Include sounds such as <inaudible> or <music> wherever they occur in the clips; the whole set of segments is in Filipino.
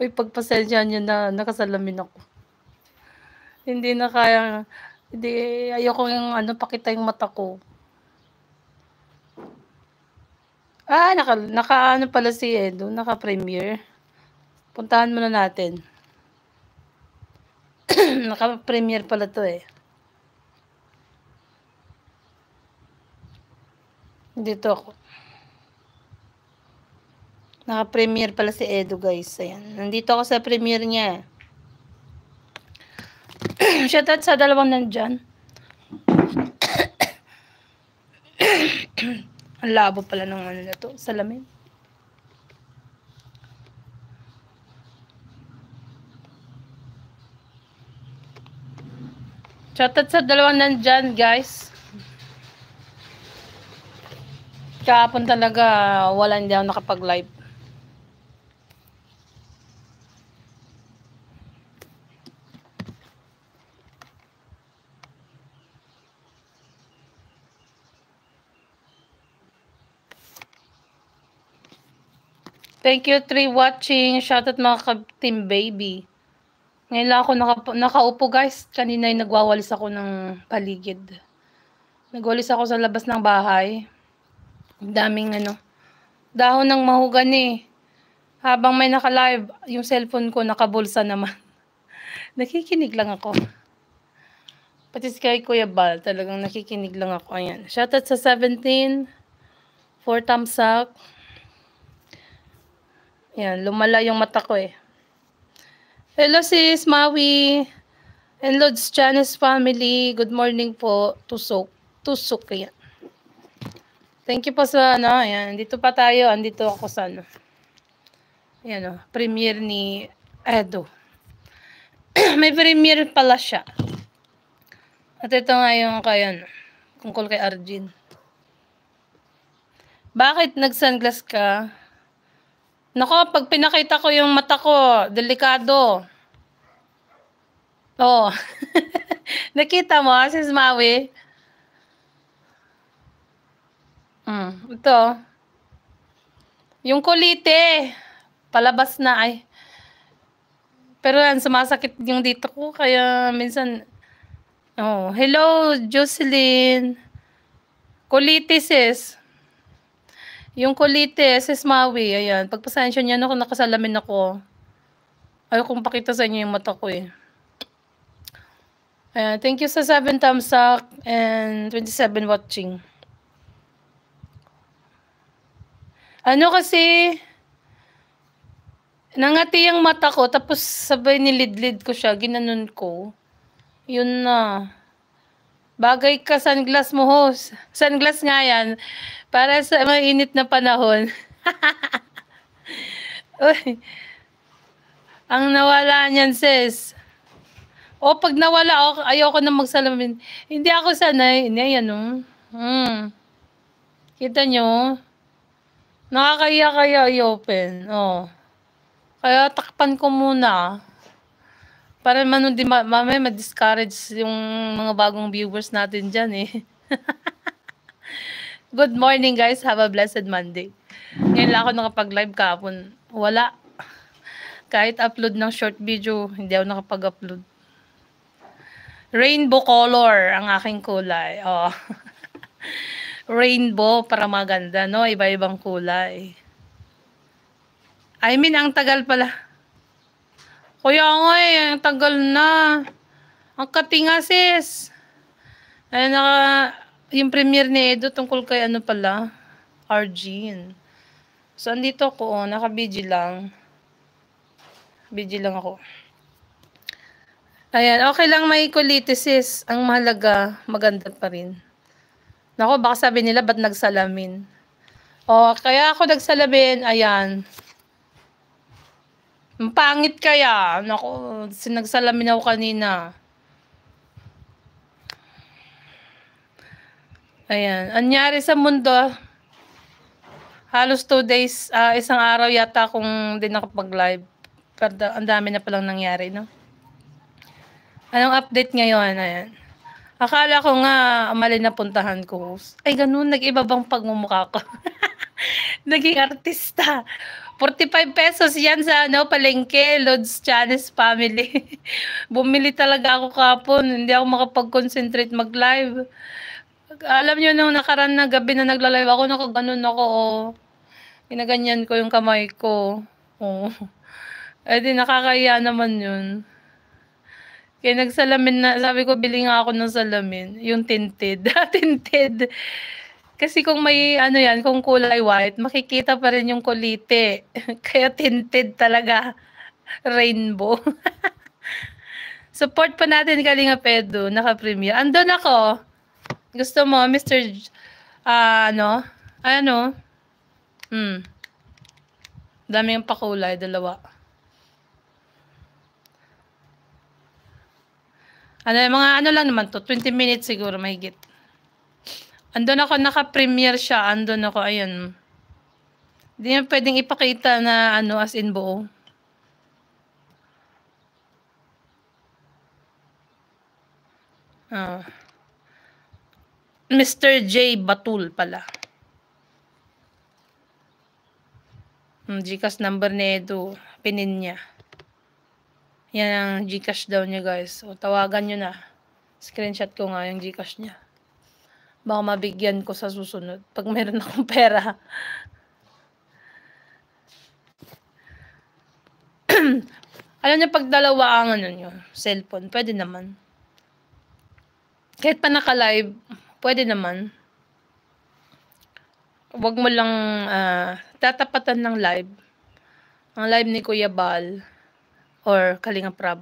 Uy, pagpasensya niyo na nakasalamin ako. Hindi na kaya, hindi, ayoko yung ano, pakita yung mata ko. Ah, naka, naka ano pala si Edo, naka premiere. Puntahan muna natin. <clears throat> naka premiere pala to eh. Dito ako. Naka-premiere pala si Edo, guys. Ayan. Nandito ako sa premiere niya. Eh. <clears throat> Shoutout sa dalawang nandyan. <clears throat> Ang labo pala ng ano na to. Salamin. Shoutout sa dalawang nandyan, guys. Kahapon talaga, wala hindi ako nakapag-live. Thank you, three watching. Shoutout mga ka-team baby. Ngayon lang ako naka, nakaupo guys. Kanina ay nagwawalis ako ng paligid. Nagwalis ako sa labas ng bahay. Daming ano. Dahon ng mahugan eh. Habang may naka-live, yung cellphone ko nakabulsa naman. <laughs> Nakikinig lang ako. Pati si kay Kuya Bal, talagang nakikinig lang ako. Ayan. Shoutout sa 17. 4 thumbs up. Yan, lumala yung mata ko eh. Hello sis, Maui. And Lord's Janice family, good morning po. Tusok. Tusok yan. Thank you po sa ano, ayan. Dito pa tayo, andito ako sa ano. Ayan o, oh, premiere ni Edo. <clears throat> May premiere pala siya. At ito nga yung kayo, ano, kungkol kay Arjin. Bakit nag-sunglass ka? Nako, pag pinakita ko yung mata ko, delikado. Oh. <laughs> Nakita mo, sis Maui? Mm, ito. Yung kulite. Palabas na ay. Pero yan, sumasakit yung dito ko. Kaya minsan... Oh, hello, Jocelyn. Kulite, sis. Yung kulites, sis Maui, ayan. Pagpasensya niya na kung nakasalamin ako. Ayaw kong pakita sa inyo yung mata ko eh. Ayan, thank you sa 7 thumbs up and 27 watching. Ano kasi, nangati yung mata ko, tapos sabay nilidlid ko siya, ginanon ko. Yun na. Bagay ka sunglass mo, host. Sunglass nga yan. Para sa mainit na panahon. <laughs> Uy. Ang nawala niyan, sis. O pag nawala, o, ayoko na magsalamin. Hindi ako sanay. Hindi, yan, no? Oh. Hmm. Kita nyo? Nakakaya kaya i-open. Oh. Kaya takpan ko muna. Para man di ma mamaya ma-discourage yung mga bagong viewers natin dyan eh. <laughs> Good morning guys. Have a blessed Monday. Ngayon lang ako nakapag-live kahapon. Wala. Kahit upload ng short video, hindi ako nakapag-upload. Rainbow color ang aking kulay. Oh. <laughs> Rainbow para maganda, no? Iba-ibang kulay. I mean, ang tagal pala kaya nga eh, ang tagal na. Ang katinga sis. Ay, naka, yung premiere ni Edo tungkol kay ano pala, Arjin. So, andito ako, oh, naka-BG lang. BG lang ako. Ayan, okay lang may colitis sis. Ang mahalaga, maganda pa rin. Nako, baka sabi nila, ba't nagsalamin? O, oh, kaya ako nagsalamin, ayan pangit kaya. Nako, sinagsalamin ako kanina. Ayan. Anyari sa mundo, halos two days, uh, isang araw yata kung di nakapag-live. Pero ang dami na palang nangyari, no? Anong update ngayon? Ayan. Akala ko nga, ah, mali na puntahan ko. Ay, ganun. Nag-iba bang pagmumukha ko? <laughs> Naging artista. 45 pesos yan sa ano, palengke, Lods Chalice Family. <laughs> Bumili talaga ako kapon. Hindi ako makapag-concentrate mag-live. Alam nyo, nung nakaraan na gabi na nagla-live ako, nakaganon ako. Oh. Ginaganyan ko yung kamay ko. Oh. Eh di, nakakaya naman yun. Kaya nagsalamin na, sabi ko, bili nga ako ng salamin. Yung tinted. <laughs> tinted. Kasi kung may ano yan, kung kulay white, makikita pa rin yung kulite. <laughs> Kaya tinted talaga rainbow. <laughs> Support po natin Kalinga Pedro, naka-premiere. Andun ako. Gusto mo, Mr. J- uh, ano? Ano? Hmm. Dami yung pakulay, dalawa. Ano, mga ano lang naman to, 20 minutes siguro may mahigit. Andun ako, naka-premiere siya. Andun ako, ayun. Hindi niya pwedeng ipakita na ano, as in buo. Ah. Mr. J. Batul pala. Ang hmm, Gcash number ni Edu. Pinin niya. Yan ang Gcash daw niya guys. O tawagan niyo na. Screenshot ko nga yung Gcash niya baka mabigyan ko sa susunod pag meron akong pera. <clears throat> Alam niyo, pag dalawa ang ano niyo, cellphone, pwede naman. Kahit pa naka-live, pwede naman. Huwag mo lang uh, tatapatan ng live. Ang live ni Kuya Bal or Kalinga Prab.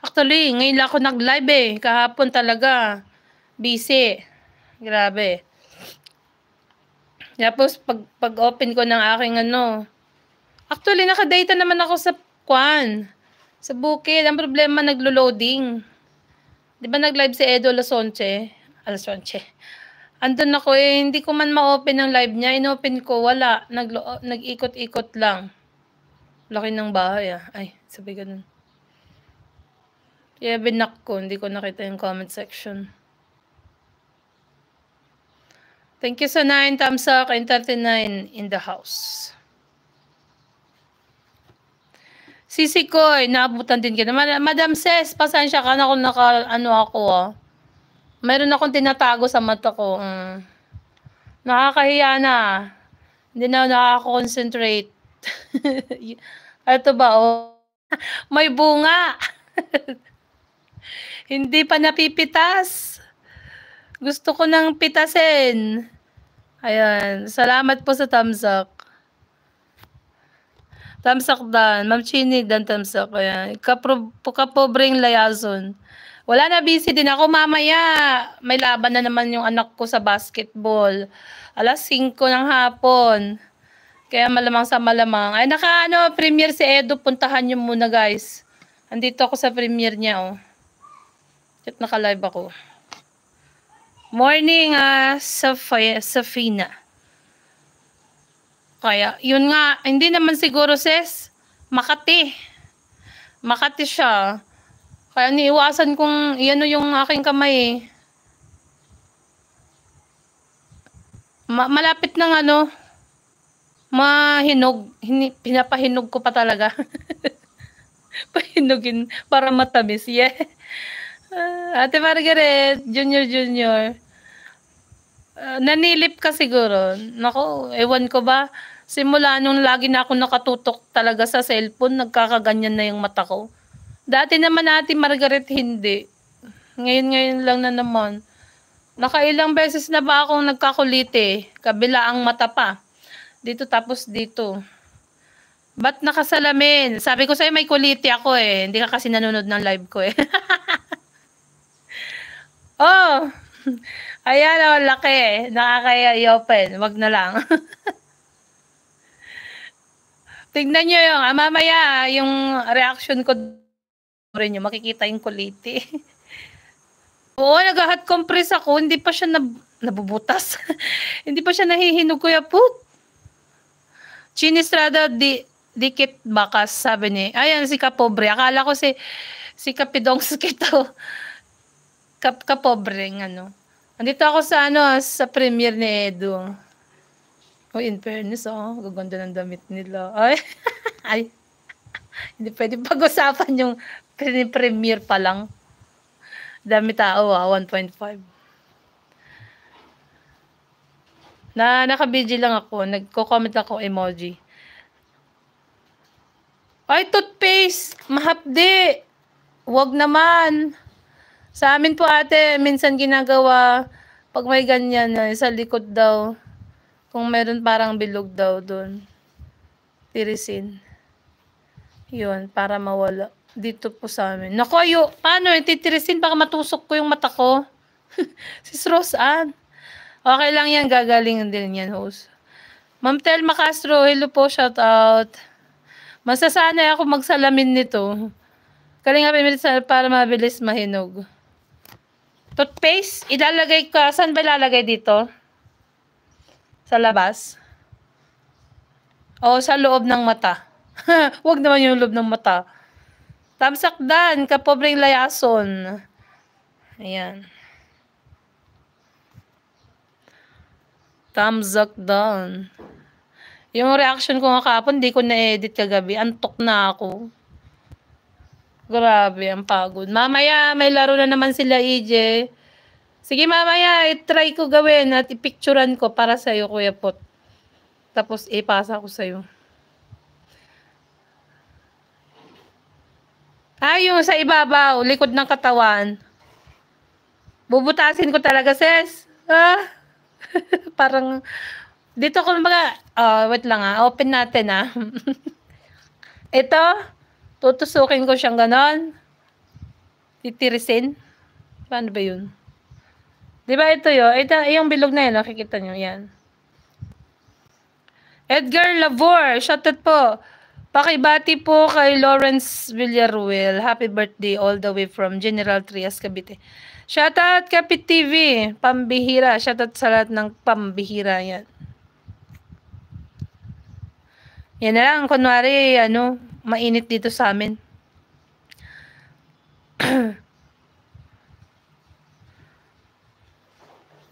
Actually, ngayon lang ako nag-live eh. Kahapon talaga. Busy. Grabe. Tapos pag pag open ko ng aking ano, actually nakadata naman ako sa kwan. Sa bukid, ang problema naglo-loading. 'Di ba nag-live si Edo Lasonche? Alasonche. Andun ako eh, hindi ko man ma-open ang live niya. In-open ko, wala. Naglo- nag-ikot-ikot lang. Laki ng bahay ah. Ay, sabi ganun. Yeah, binak ko. Hindi ko nakita yung comment section. Thank you sa 9, Tamsak, and 39 in the house. Sisi Koy, eh, naabutan din kita. Madam Ses, pasensya ka na kung naka, ano ako, ah. Oh. Meron akong tinatago sa mata ko. Mm. Nakakahiya na. Hindi na nakaka-concentrate. <laughs> Ito ba, oh? <laughs> May bunga. <laughs> Hindi pa napipitas. Gusto ko ng pitasin. Ayan. Salamat po sa thumbs up. Thumbs up dan. Ma'am Chini dan tamsak. Ayan. Kapro, kapobreng layazon. Wala na, busy din ako mamaya. May laban na naman yung anak ko sa basketball. Alas 5 ng hapon. Kaya malamang sa malamang. Ay, naka ano, premiere si Edo. Puntahan nyo muna guys. Andito ako sa premiere niya oh. At naka-live ako. Morning, uh, ah, Safia, Safina. Kaya, yun nga, hindi naman siguro, sis, Makati. Makati siya. Kaya niiwasan kong, iano yung aking kamay eh. Ma malapit ng ano, mahinog, hini, pinapahinog ko pa talaga. <laughs> Pahinogin para matamis. Yeah. Uh, Ate Margaret, Junior Junior. Uh, nanilip ka siguro. Nako, ewan ko ba. Simula nung lagi na ako nakatutok talaga sa cellphone, nagkakaganyan na yung mata ko. Dati naman Ate Margaret, hindi. Ngayon-ngayon lang na naman. Nakailang beses na ba akong nagkakulite? Eh? Kabila ang mata pa. Dito tapos dito. Ba't nakasalamin? Sabi ko sa'yo may kuliti ako eh. Hindi ka kasi nanonood ng live ko eh. <laughs> Oh! <laughs> Ayan, oh, laki. Nakakaya-open. Wag na lang. <laughs> Tingnan nyo yung, ah, mamaya, ah, yung reaction ko rin yung makikita yung kuliti. <laughs> Oo, nag-hot compress ako. Hindi pa siya nab- nabubutas. hindi pa siya nahihinog, Kuya Put. Chinistrada di dikit bakas, sabi ni. Ayan, si Kapobre. Akala ko si, si Kapidong Skito kap kapobreng ano. Andito ako sa ano, sa premiere ni Edu. Oh, in fairness, oh, gaganda ng damit nila. Ay, <laughs> ay. Hindi pwede pag-usapan yung premiere pa lang. Dami tao, ah, 1.5. Na, naka lang ako. Nagko-comment ako emoji. Ay, toothpaste! Mahapdi! Wag naman! Sa amin po ate, minsan ginagawa, pag may ganyan, eh, sa likod daw, kung meron parang bilog daw doon, tirisin. Yun, para mawala. Dito po sa amin. Naku, ayo, paano, ititirisin, eh? baka matusok ko yung mata ko. <laughs> Sis Rose Okay lang yan, gagaling din yan, host. Ma'am Telma Castro, hello po, shout out. Masasanay ako magsalamin nito. Kalingapin para mabilis mahinog. Toothpaste, ilalagay ko, saan ba ilalagay dito? Sa labas? O sa loob ng mata? <laughs> Huwag naman yung loob ng mata. Tamsakdan, kapobreng layason. Ayan. Tamsakdan. Yung reaction ko nga kapon, di ko na-edit kagabi. Antok na ako. Grabe, ang pagod. Mamaya, may laro na naman sila, EJ. Sige, mamaya, try ko gawin at ipicturan ko para sa'yo, Kuya Pot. Tapos, ipasa ko sa'yo. Ah, yung sa ibabaw, likod ng katawan. Bubutasin ko talaga, sis. Ah, <laughs> parang, dito ko mga, oh, ah, wait lang ah, open natin ah. <laughs> Ito, Tutusukin ko siyang ganon. Titirisin. Paano ba yun? Di ba ito yun? Ito, yung bilog na yun, nakikita nyo, yan. Edgar Lavor, shoutout po. Pakibati po kay Lawrence Villaruel. Happy birthday all the way from General Trias, Cavite. Shoutout, Kapit TV. Pambihira. Shoutout sa lahat ng pambihira. Yan. Yan na lang. Kunwari, ano, mainit dito sa amin. <clears throat>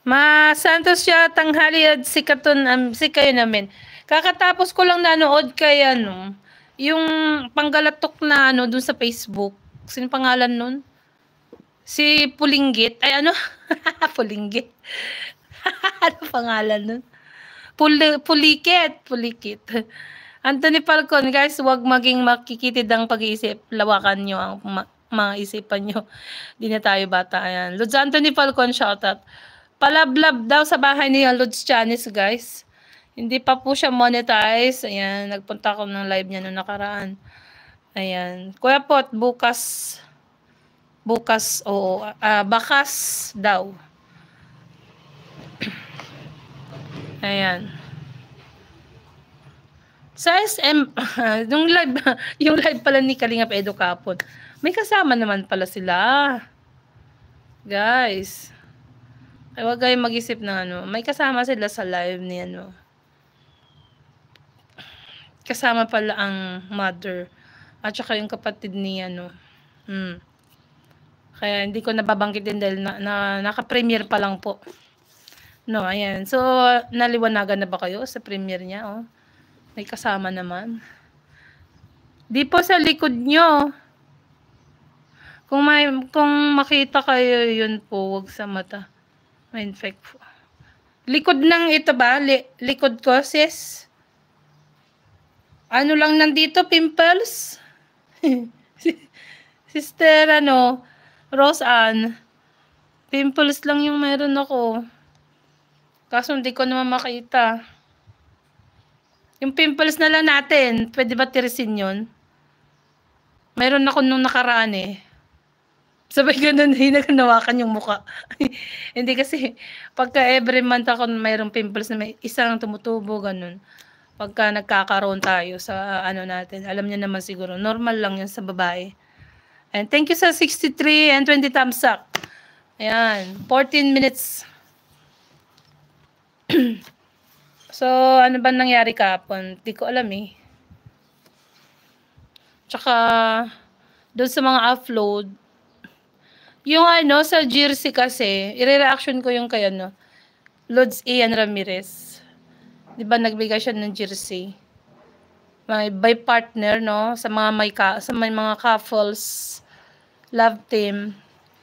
Ma Santos siya tanghali at sikat ton um, sikayo namin. Kakatapos ko lang nanood kay ano, yung panggalatok na ano dun sa Facebook. Sino pangalan nun? Si Pulinggit. Ay ano? <laughs> Pulinggit. <laughs> ano pangalan nun? Pul Pulikit. Pulikit. <laughs> Anthony Falcon, guys, huwag maging makikitid ang pag-iisip. Lawakan nyo ang ma- mga isipan nyo. <laughs> Di na tayo bata. Ayan. Lods Anthony Falcon, shoutout. Palablab daw sa bahay ni Lods Chanis, guys. Hindi pa po siya monetize. Ayan, nagpunta ko ng live niya noong nakaraan. Ayan. Kuya Pot, bukas, bukas, oo, uh, bakas daw. <clears throat> Ayan. Sa SM, yung <laughs> live, <laughs> yung live pala ni Kalinga Pedro Kapon, may kasama naman pala sila. Guys, ay wag kayong mag-isip na ano, may kasama sila sa live ni ano. Kasama pala ang mother at saka yung kapatid ni ano. Hmm. Kaya hindi ko nababanggit din dahil na, na, naka-premiere pa lang po. No, ayan. So, naliwanagan na ba kayo sa premiere niya? Oh? May kasama naman. Di po sa likod nyo. Kung, may, kung makita kayo, yun po, wag sa mata. May infect po. Likod ng ito ba? Li likod ko, sis? Ano lang nandito? Pimples? <laughs> Sister, ano? Rose Ann. Pimples lang yung meron ako. Kaso hindi ko naman makita. Yung pimples na lang natin, pwede ba tirisin yun? Meron ako nung nakaraan eh. Sabay ganun, <laughs> hinaganawakan yung muka. <laughs> Hindi kasi, pagka every month ako mayroong pimples na may isang tumutubo, ganun. Pagka nagkakaroon tayo sa ano natin, alam niya naman siguro, normal lang yan sa babae. And thank you sa 63 and 20 thumbs up. Ayan, 14 minutes. <clears throat> So, ano ba nangyari kahapon? Hindi ko alam eh. Tsaka, doon sa mga upload, yung ano, sa Jersey kasi, i-reaction ko yung kay ano, Lods Ian Ramirez. Di ba nagbigay siya ng Jersey? May, by partner, no? Sa mga, may ka, sa may mga couples, love team,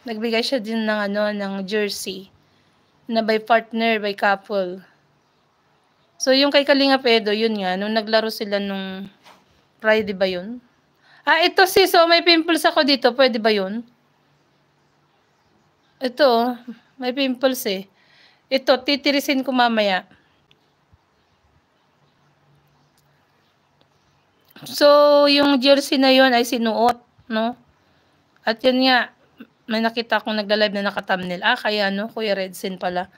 nagbigay siya din ng ano, ng Jersey. Na by partner, by couple. So, yung kay Kalinga Pedo, yun nga, nung naglaro sila nung Friday ba yun? Ah, ito si, so may pimples ako dito, pwede ba yun? Ito, oh, may pimples eh. Ito, titirisin ko mamaya. So, yung jersey na yun ay sinuot, no? At yun nga, may nakita akong nagla-live na naka-thumbnail. Ah, kaya no, Kuya Redsin pala.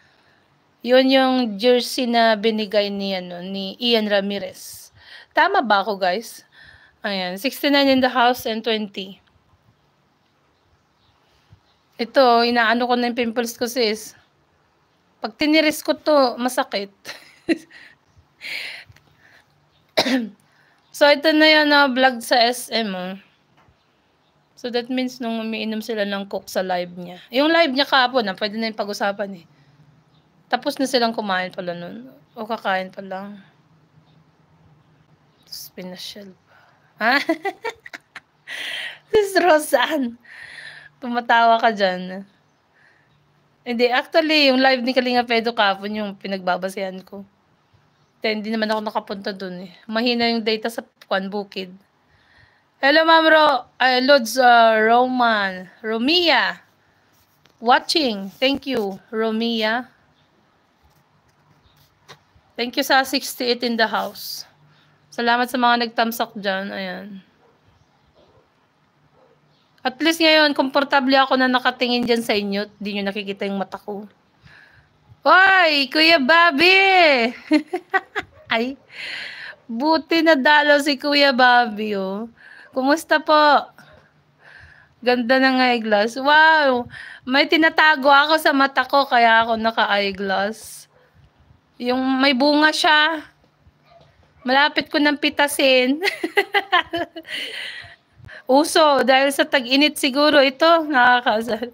Yun yung jersey na binigay ni, ano, ni Ian Ramirez. Tama ba ako, guys? Ayan, 69 in the house and 20. Ito, inaano ko na yung pimples ko, sis. Pag tiniris ko to, masakit. <coughs> so, ito na yun, no, ah, vlog sa SM, oh. So, that means nung umiinom sila ng coke sa live niya. Yung live niya kahapon, ah, pwede na yung pag-usapan eh. Tapos na silang kumain pala nun. O kakain pa lang. Tapos pinasyal pa. Ha? <laughs> Sis Rosan. Pumatawa ka dyan. Hindi, actually, yung live ni Kalinga Pedro Capon yung pinagbabasehan ko. Then, hindi naman ako nakapunta dun eh. Mahina yung data sa Kwan Bukid. Hello, Ma'am Ro uh, Lods uh, Roman. Romia. Watching. Thank you, Romia. Thank you sa 68 in the house. Salamat sa mga nagtamsak dyan. Ayan. At least ngayon, komportable ako na nakatingin dyan sa inyo. Hindi nyo nakikita yung mata ko. Hoy, Kuya Bobby! <laughs> Ay, buti na dalo si Kuya Bobby, oh. Kumusta po? Ganda ng eyeglass. Wow! May tinatago ako sa mata ko kaya ako naka-eyeglass. Yung may bunga siya. Malapit ko ng pitasin. <laughs> Uso, dahil sa tag-init siguro ito, nakakausap.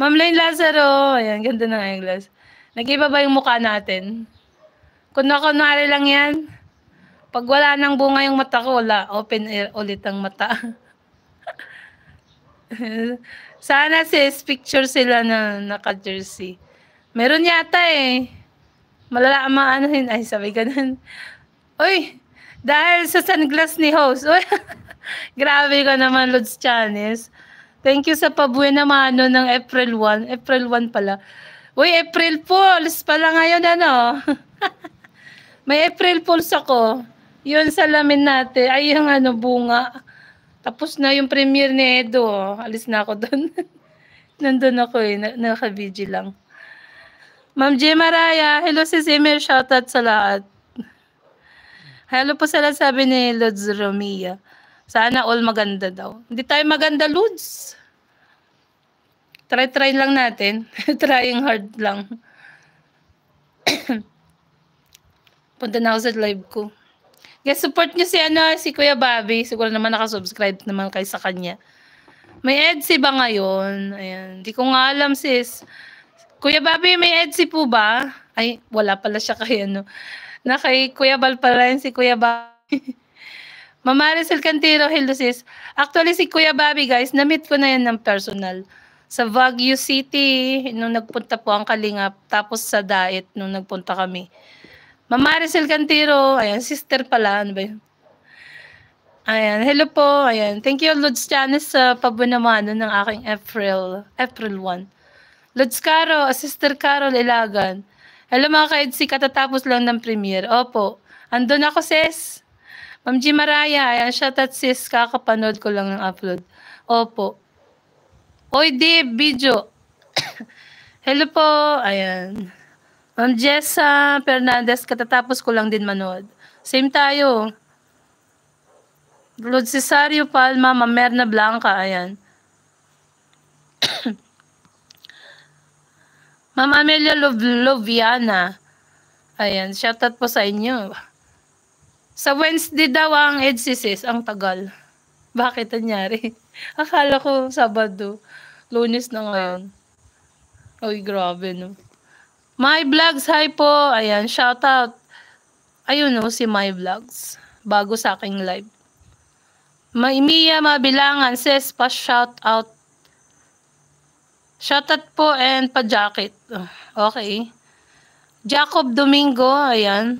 Ma'am Lane Lazaro, ayan, ganda na yung glass. Nag-iba ba yung mukha natin? Kunwa-kunwari lang yan. Pag wala nang bunga yung mata ko, wala. Open air ulit ang mata. <laughs> Sana sis, picture sila na naka-jersey. Meron yata eh. Malala, ano yun. Ay, sabi ganun. Uy, dahil sa sunglass ni host. Uy, <laughs> grabe ka naman, Lods Chanes. Thank you sa pabuena mano ng April 1. April 1 pala. Uy, April Fools pala ngayon, ano? <laughs> May April Fools ako. Yun, salamin natin. Ay, yung ano, bunga. Tapos na yung premiere ni Edo. Alis na ako doon. <laughs> Nandun ako eh. Nakabigi lang. Ma'am J. Maraya, hello si Zimmer, shoutout sa lahat. Hello po sa lahat, sabi ni Lods Romia. Sana all maganda daw. Hindi tayo maganda, Lods. Try-try lang natin. <laughs> Trying hard lang. <coughs> Punta na ako sa live ko. Guys, support niyo si, ano, si Kuya Bobby. Siguro naman nakasubscribe naman kay sa kanya. May EDSI ba ngayon? Ayan. Hindi ko nga alam, sis. Kuya Bobby, may EDSI po ba? Ay, wala pala siya kay ano. Na kay Kuya Bal pala yan si Kuya Bobby. <laughs> Mama Rizal Cantiro, hello sis. Actually, si Kuya Bobby, guys, na-meet ko na yan ng personal. Sa Baguio City, nung nagpunta po ang Kalingap, tapos sa Daet, nung nagpunta kami. Mama Rizal Cantiro, ayan, sister pala, ano ba yun? Ayan, hello po, ayan. Thank you, Lods Janice, sa uh, pabunamano ng aking April, April 1. Lods Carol, uh, Sister Carol Ilagan. Hello mga ka-EDC, katatapos lang ng premiere. Opo. Andun ako, sis. Ma'am G. Maraya, ayan, shout out sis, kakapanood ko lang ng upload. Opo. Oy, Dave, video. <coughs> Hello po, ayan. Ma'am Jessa Fernandez, katatapos ko lang din manood. Same tayo. Lord Cesario Palma, Ma'am Merna Blanca, ayan. <coughs> Ma'am Amelia Loviana. Ayan, shoutout po sa inyo. Sa Wednesday daw ang EDCCS, ang tagal. Bakit nangyari? <laughs> Akala ko Sabado. Lunes na ngayon. Uy, grabe no. My Vlogs, hi po. Ayan, shoutout. Ayun no, si My Vlogs. Bago sa aking live. May Mia Mabilangan says, pa shoutout Shoutout po and pa-jacket. Okay. Jacob Domingo, ayan.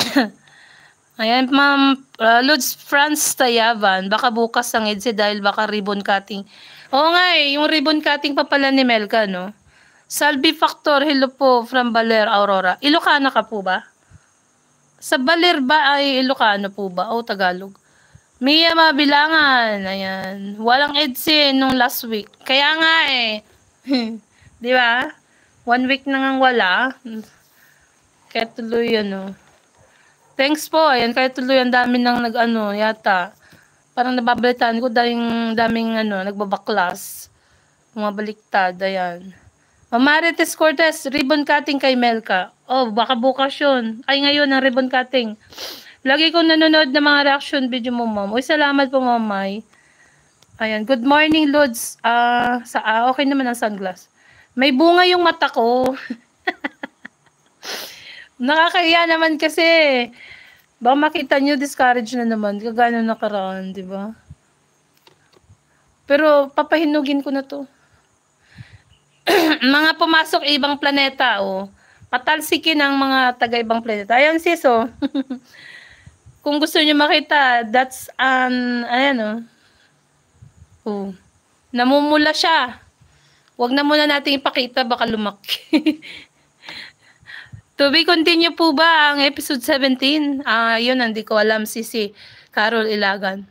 <coughs> ayan, ma'am. Uh, Lods Franz Tayaban. Baka bukas ang EDSE dahil baka ribbon cutting. Oo nga eh, yung ribbon cutting pa pala ni Melka, no? Salvi Factor, hello po from Baler, Aurora. Ilocano ka po ba? Sa Baler ba ay Ilocano po ba? O Tagalog? Mia Mabilangan. Ayan. Walang EDSE nung last week. Kaya nga eh. <laughs> Di ba? One week na nga wala. Kaya tuloy yun oh. Thanks po. Ayan, kaya tuloy ang dami nang nag-ano yata. Parang nababalitaan ko daming, daming ano, nagbabaklas. Bumabaliktad. Ayan. Mamarites Cortez, ribbon cutting kay Melka. Oh, baka bukas yun. Ay, ngayon ang ribbon cutting. Lagi kong nanonood ng mga reaction video mo, ma'am. Uy, salamat po, ma'am May. Ayan. Good morning, Lods. Uh, sa, uh, okay naman ang sunglass. May bunga yung mata ko. <laughs> Nakakaiya naman kasi. ba makita nyo, discourage na naman. Kagano nakaraan, di ba? Pero papahinugin ko na to. <clears throat> mga pumasok ibang planeta, oh. Patalsikin ang mga taga-ibang planeta. Ayan sis, oh. <laughs> kung gusto niyo makita, that's an, ayan o. Oh. oh. Namumula siya. Huwag na muna natin ipakita, baka lumaki. <laughs> to be continue po ba ang episode 17? Ah, yun, hindi ko alam si si Carol Ilagan.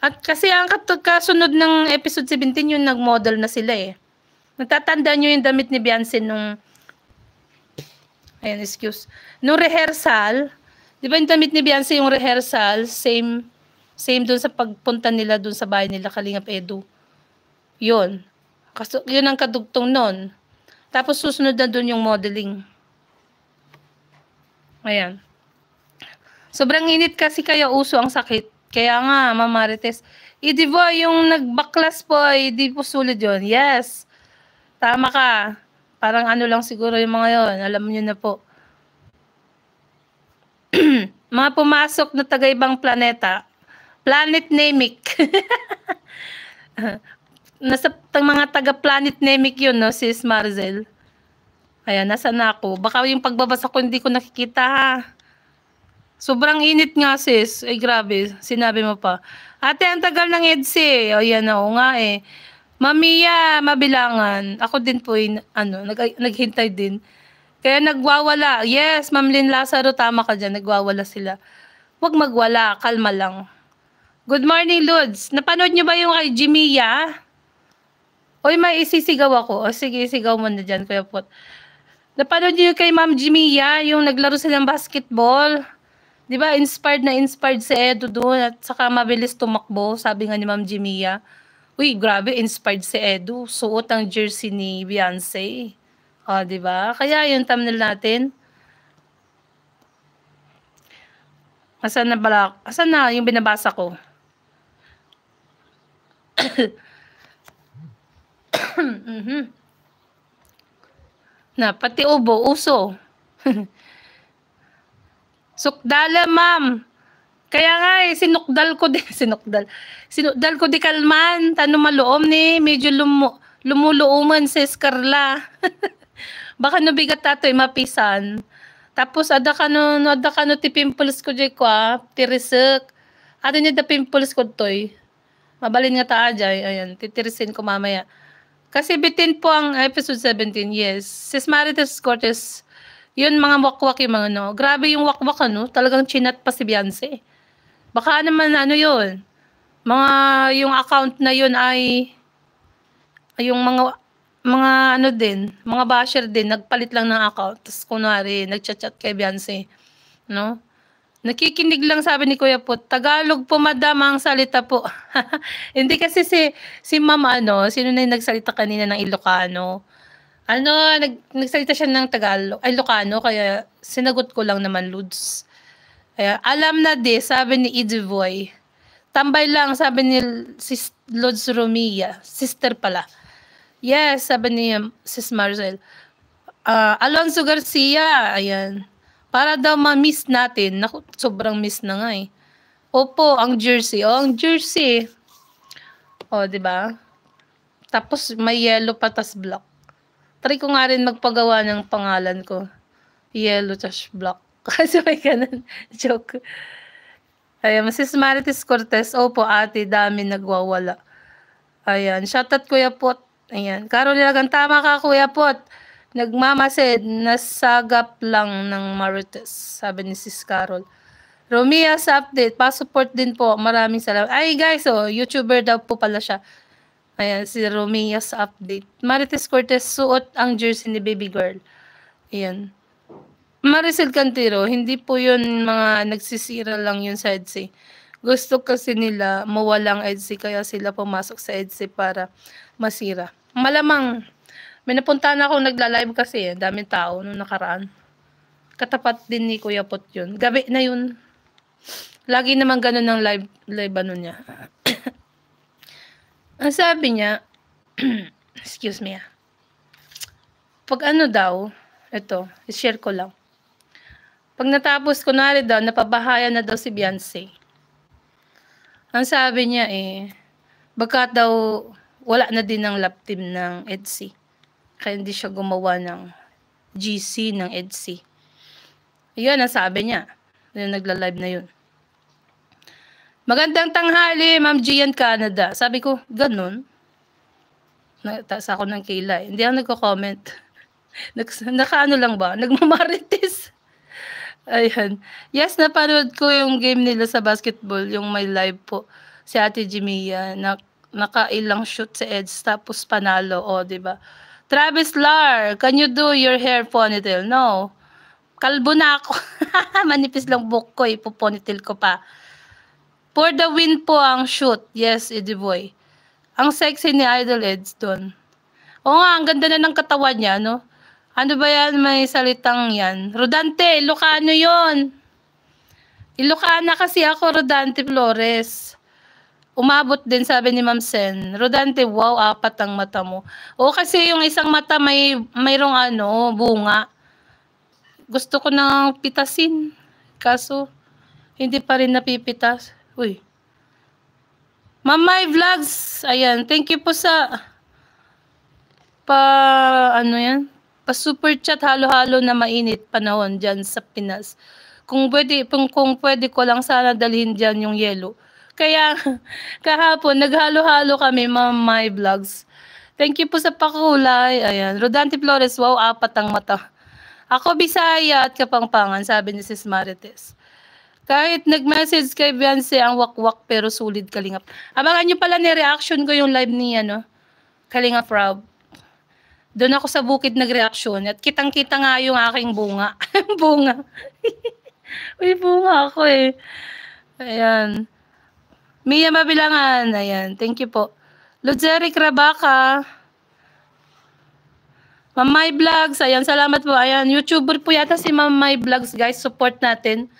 At kasi ang kasunod ng episode 17, yung nag-model na sila eh. Natatanda nyo yung damit ni Beyonce nung, ayun, excuse, nung rehearsal, Di ba yung damit ni Beyonce yung rehearsal, same same doon sa pagpunta nila doon sa bahay nila Kalingap Edu. Yun. Kaso, yun ang kadugtong noon. Tapos susunod na doon yung modeling. Ayan. Sobrang init kasi kaya uso ang sakit. Kaya nga, mamarites. Idi eh, po, yung nagbaklas po, hindi eh, po sulit yun. Yes. Tama ka. Parang ano lang siguro yung mga yon Alam niyo na po. <clears throat> mga pumasok na taga-ibang planeta, planet nemic. <laughs> nasa tang mga taga-planet nemic yun, no, sis Marzel. Ayan, nasa na ako? Baka yung pagbabasa ko hindi ko nakikita ha. Sobrang init nga sis. Ay grabe, sinabi mo pa. Ate, ang tagal ng EDSE. Eh. O yan na, nga eh. Mamiya, mabilangan. Ako din po, in, ano, nag, naghintay din. Kaya nagwawala. Yes, Ma'am Lynn Lazaro, tama ka dyan. Nagwawala sila. Huwag magwala. Kalma lang. Good morning, Lods. Napanood nyo ba yung kay Jimia? Oy, may isisigaw ako. O sige, isigaw mo na dyan, Kuya Pot. Napanood nyo kay Ma'am Jimia, yung naglaro silang basketball. Di ba, inspired na inspired si Edo doon at saka mabilis tumakbo, sabi nga ni Ma'am Jimia. Uy, grabe, inspired si Edo. Suot ang jersey ni Beyonce. O, oh, di ba? Kaya yung thumbnail natin. Asan na bala? Asan na yung binabasa ko? <coughs> mm -hmm. Na, pati ubo, uso. <laughs> Sukdala, ma'am. Kaya nga eh, sinukdal ko din. <laughs> Sinukdal. Sinukdal ko di kalman. Tanong maloom ni. Medyo lumu lumuluuman si Scarla. <laughs> Baka no bigat tatoy eh, mapisan. Tapos ada ka no, no ada ka no ti pimples ko jay ko ah, ti resek. Ada niya pimples ko toy. Mabalin nga taa ah, jay. Ayan, titirisin ko mamaya. Kasi bitin po ang episode 17, yes. Sis Marites Cortez, yun mga wakwak yung mga no. Grabe yung wakwak ano, talagang chinat pa si Beyonce. Baka naman ano yun, mga yung account na yun ay yung mga mga ano din, mga basher din, nagpalit lang ng account. Tapos kunwari, nagchat-chat kay Beyonce. No? Nakikinig lang sabi ni Kuya Put, Tagalog po madam ang salita po. <laughs> Hindi kasi si, si ma'am ano, sino na yung nagsalita kanina ng Ilocano? Ano, nag, nagsalita siya ng Tagalog, ay Ilocano, kaya sinagot ko lang naman, Ludes. Kaya, alam na di, sabi ni Idivoy. Tambay lang, sabi ni si Lods Romia, sister pala. Yes, sabi niya, um, sis Marcel. Uh, ah, Alonso Garcia, ayan. Para daw ma-miss natin. Naku, sobrang miss na nga eh. Opo, ang jersey. O, oh, ang jersey. O, oh, di ba? Tapos may yellow pa block. Try ko nga rin magpagawa ng pangalan ko. Yellow tas block. <laughs> Kasi may ganun. <laughs> Joke. Ayan, Sis Marites Cortez. Opo, ate, dami nagwawala. Ayan, shoutout Kuya Pot. Ayan. Carol Ilagan, tama ka Kuya Pot. Nagmamasid, nasagap lang ng Marites, sabi ni Sis Carol. Romia sa update, pa-support din po. Maraming salamat. Ay guys, oh, YouTuber daw po pala siya. Ayan, si Romia sa update. Marites Cortez, suot ang jersey ni Baby Girl. Ayan. Maricel Cantero, hindi po yun mga nagsisira lang yun sa EDSI. Gusto kasi nila mawalang EDSI kaya sila pumasok sa EDSI para masira. Malamang, may napuntahan ako nagla-live kasi, eh, daming tao nung nakaraan. Katapat din ni Kuya Pot yun. Gabi na yun. Lagi naman ganun ng live, live ano niya. <coughs> Ang sabi niya, <clears throat> excuse me ah. Pag ano daw, ito, share ko lang. Pag natapos, ko kunwari daw, napabahaya na daw si Beyonce. Ang sabi niya eh, baka daw wala na din ng lap team ng Etsy. Kaya hindi siya gumawa ng GC ng Etsy. Yun ang sabi niya. Yung nagla-live na yun. Magandang tanghali, Ma'am Gian Canada. Sabi ko, ganun. Nataas ako ng kilay. Hindi ako nagko-comment. <laughs> Nakaano lang ba? Nagmamarites. <laughs> Ayan. Yes, napanood ko yung game nila sa basketball, yung may live po. Si Ate Jimmy, na nakailang shoot si Eds tapos panalo, o, oh, di ba? Travis Lar, can you do your hair ponytail? No. Kalbo na ako. <laughs> Manipis lang buhok ko, ipoponytail ko pa. For the win po ang shoot. Yes, boy Ang sexy ni Idol Eds doon. Oo nga, ang ganda na ng katawan niya, no? Ano ba yan? May salitang yan. Rodante, Ilocano yon. Ilocana kasi ako, Rodante Flores. Umabot din, sabi ni Ma'am Sen. Rodante, wow, apat ang mata mo. O kasi yung isang mata may mayroong ano, bunga. Gusto ko nang pitasin. Kaso, hindi pa rin napipitas. Uy. Mamay Vlogs, ayan, thank you po sa pa, ano yan, pa super chat, halo-halo na mainit panahon diyan sa Pinas. Kung pwede, kung, kung pwede ko lang sana dalhin diyan yung yelo kaya kahapon naghalo-halo kami mga my vlogs. Thank you po sa pakulay. Ayan. Rodante Flores, wow, apat ang mata. Ako Bisaya at Kapangpangan, sabi ni Sis Marites. Kahit nag-message kay Beyonce ang wakwak pero sulit kalingap. Abangan nyo pala ni reaction ko yung live ni ano, Kalingap Rob. Doon ako sa bukid nag-reaction at kitang-kita nga yung aking bunga. <laughs> bunga. <laughs> Uy, bunga ako eh. Ayan. Mia Mabilangan, ayan, thank you po. Luzeric Rabaca. Mamay Vlogs, ayan, salamat po. Ayan, YouTuber po yata si Mamay Vlogs, guys. Support natin.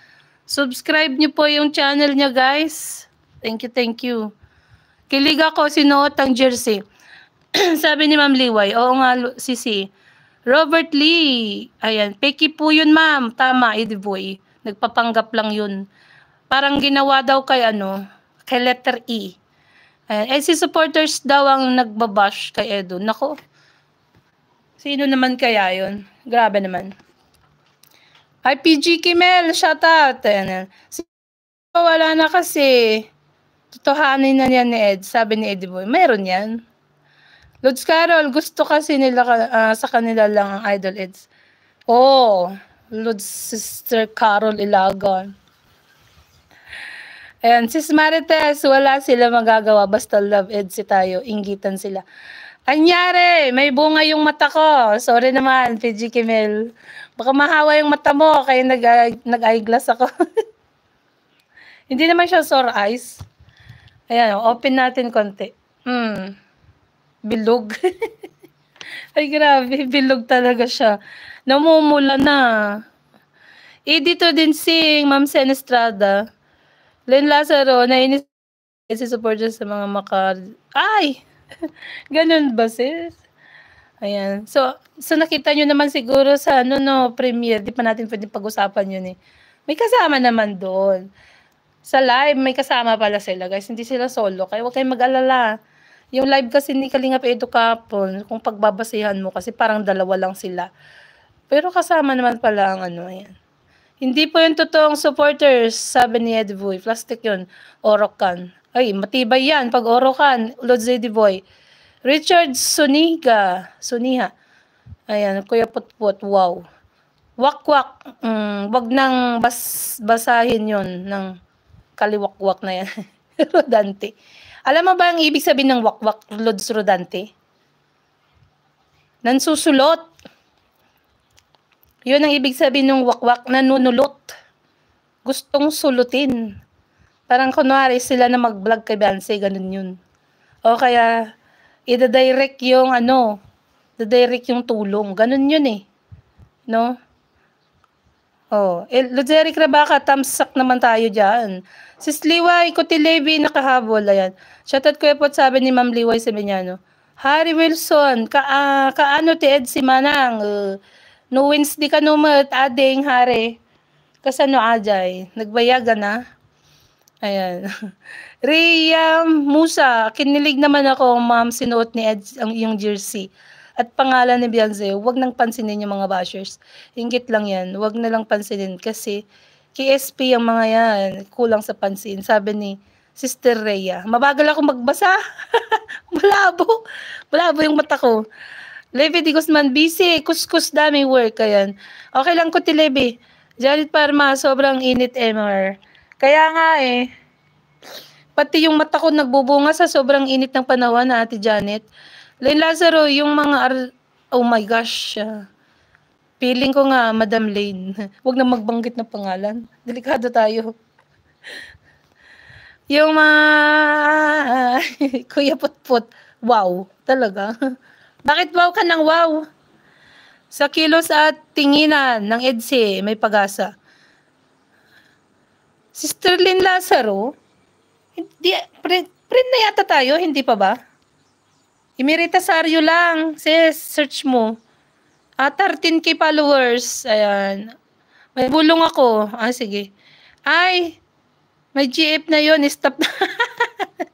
Subscribe niyo po yung channel niya, guys. Thank you, thank you. Kilig ako, sinuot ang jersey. <clears throat> Sabi ni Ma'am Liway, oo nga, sisi. Robert Lee, ayan, peki po yun, ma'am. Tama, Ediboy. Nagpapanggap lang yun. Parang ginawa daw kay ano, kay letter E. Ayan. Eh, eh, si supporters daw ang nagbabash kay Edo. Nako. Sino naman kaya yon? Grabe naman. RPG Kimel, shout out. Ayan. Si wala na kasi. Totohanin na niya ni Ed. Sabi ni Eddie Boy, meron yan. Lods Carol, gusto kasi nila uh, sa kanila lang ang Idol Eds. Oh, Lods Sister Carol Ilagon. Ayan, sis Marites, wala sila magagawa basta love ed si tayo, Ingitan sila. Anyare, may bunga yung mata ko. Sorry naman, PG Kimel. Baka mahawa yung mata mo, kaya nag, nag-eyeglass ako. <laughs> Hindi naman siya sore eyes. Ayan, open natin konti. Hmm. Bilog. <laughs> Ay, grabe. Bilog talaga siya. Namumula na. E, din sing, Ma'am Senestrada. Estrada. Len Lazaro, nainis si support sa mga maka... Ay! <laughs> Ganun ba sis? Ayan. So, so nakita nyo naman siguro sa ano no, premiere, di pa natin pwede pag-usapan yun eh. May kasama naman doon. Sa live, may kasama pala sila guys. Hindi sila solo. Kaya huwag kayong mag-alala. Yung live kasi ni Kalinga Edo Kapon, kung pagbabasihan mo kasi parang dalawa lang sila. Pero kasama naman pala ang ano, ayan. Hindi po yung totoong supporters, sabi ni Edivoy. Plastic yun. Orokan. Ay, matibay yan. Pag orokan, Lods Edivoy. Richard Suniga. Suniha. Ayan, Kuya Putput. Wow. Wakwak. Mm, wag nang bas basahin yon ng kaliwakwak na yan. <laughs> Rodante. Alam mo ba ang ibig sabihin ng wakwak, Lods Rodante? Nansusulot yun ang ibig sabihin ng wakwak na nunulot. Gustong sulutin. Parang kunwari sila na mag-vlog kay Beyonce, ganun yun. O kaya, ida-direct yung ano, ida yung tulong. Ganun yun eh. No? Oh, El eh, Luderic Rabaca, tamsak naman tayo dyan. Si Sliway, Kuti Levy, nakahabol. Ayan. Shoutout Kuya Pot, sabi ni Ma'am Liway Semeniano. Harry Wilson, ka, uh, kaano ti Ed si Manang? Uh, No Wednesday ka no ading, ah, hari. Kasano ajay? Ah, nagbayaga na? Ayan. <laughs> Rhea Musa, kinilig naman ako, ma'am, sinuot ni Ed ang iyong jersey. At pangalan ni Beyonce, huwag nang pansinin yung mga bashers. Ingit lang yan, huwag na lang pansinin kasi KSP ang mga yan, kulang sa pansin. Sabi ni Sister Rhea, mabagal ako magbasa. <laughs> malabo. Malabo yung mata ko. Levy di Guzman, busy. Kuskus dami work. yan. Okay lang ko ti Levy. Janet Parma, sobrang init MR. Kaya nga eh. Pati yung mata ko nagbubunga sa sobrang init ng panahon na ate Janet. Lane Lazaro, yung mga... Ar- oh my gosh. Uh, feeling ko nga, Madam Lane. <laughs> Huwag na magbanggit ng pangalan. Delikado tayo. <laughs> yung mga... <laughs> Kuya Putput. Wow, talaga. Bakit wow ka ng wow? Sa kilos at tinginan ng EDSE, may pag-asa. Sister Lynn Lazaro, hindi, print, print na yata tayo, hindi pa ba? Imiritasario lang, sis, search mo. Ah, 13k followers, ayan. May bulong ako, ah, sige. Ay, may GF na yon stop na.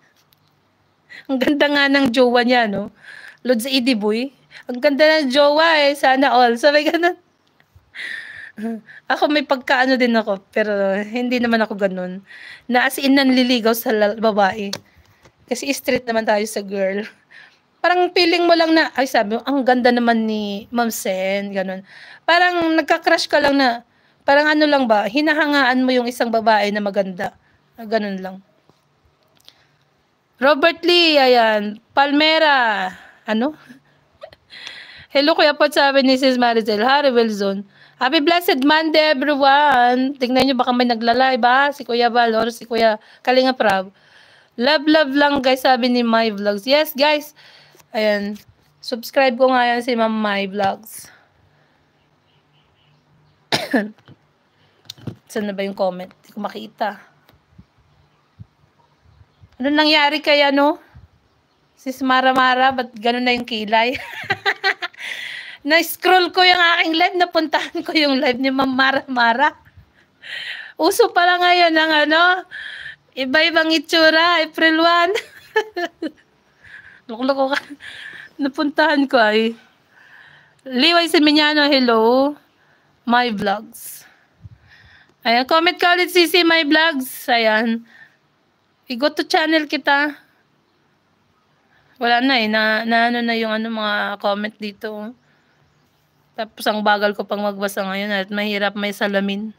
<laughs> Ang ganda nga ng jowa niya, no? Lods Idiboy. Ang ganda ng jowa eh, sana all. Sabi ganun. <laughs> ako may pagkaano din ako, pero hindi naman ako ganun. Na as in nanliligaw sa babae. Kasi straight naman tayo sa girl. Parang feeling mo lang na, ay sabi mo, ang ganda naman ni Ma'am Sen, ganun. Parang nagka-crush ka lang na, parang ano lang ba, hinahangaan mo yung isang babae na maganda. Ah, ganun lang. Robert Lee, ayan. Palmera ano? Hello Kuya Pot, sabi ni Sis Maricel. Harry Wilson. Happy blessed Monday everyone. Tingnan nyo baka may nagla-live ha? Ah. Si Kuya Val or si Kuya Kalinga Prab. Love, love lang guys, sabi ni My Vlogs. Yes guys. Ayan. Subscribe ko nga yan si Ma'am My Vlogs. <coughs> Saan na ba yung comment? Hindi ko makita. Ano nangyari kaya no? Sis Mara-Mara, ba't ganun na yung kilay? <laughs> Na-scroll ko yung aking live, napuntahan ko yung live ni Ma'am Mara-Mara. Uso pala ngayon ng ano, iba-ibang itsura, April 1. Lukloko ka. Napuntahan ko ay. Liway Siminyano, hello. My vlogs. Ayan, comment ka ulit, Sisi, my vlogs. Ayan. I-go to channel kita. Wala na eh, na, na ano na yung ano, mga comment dito. Tapos ang bagal ko pang magbasa ngayon at mahirap may salamin.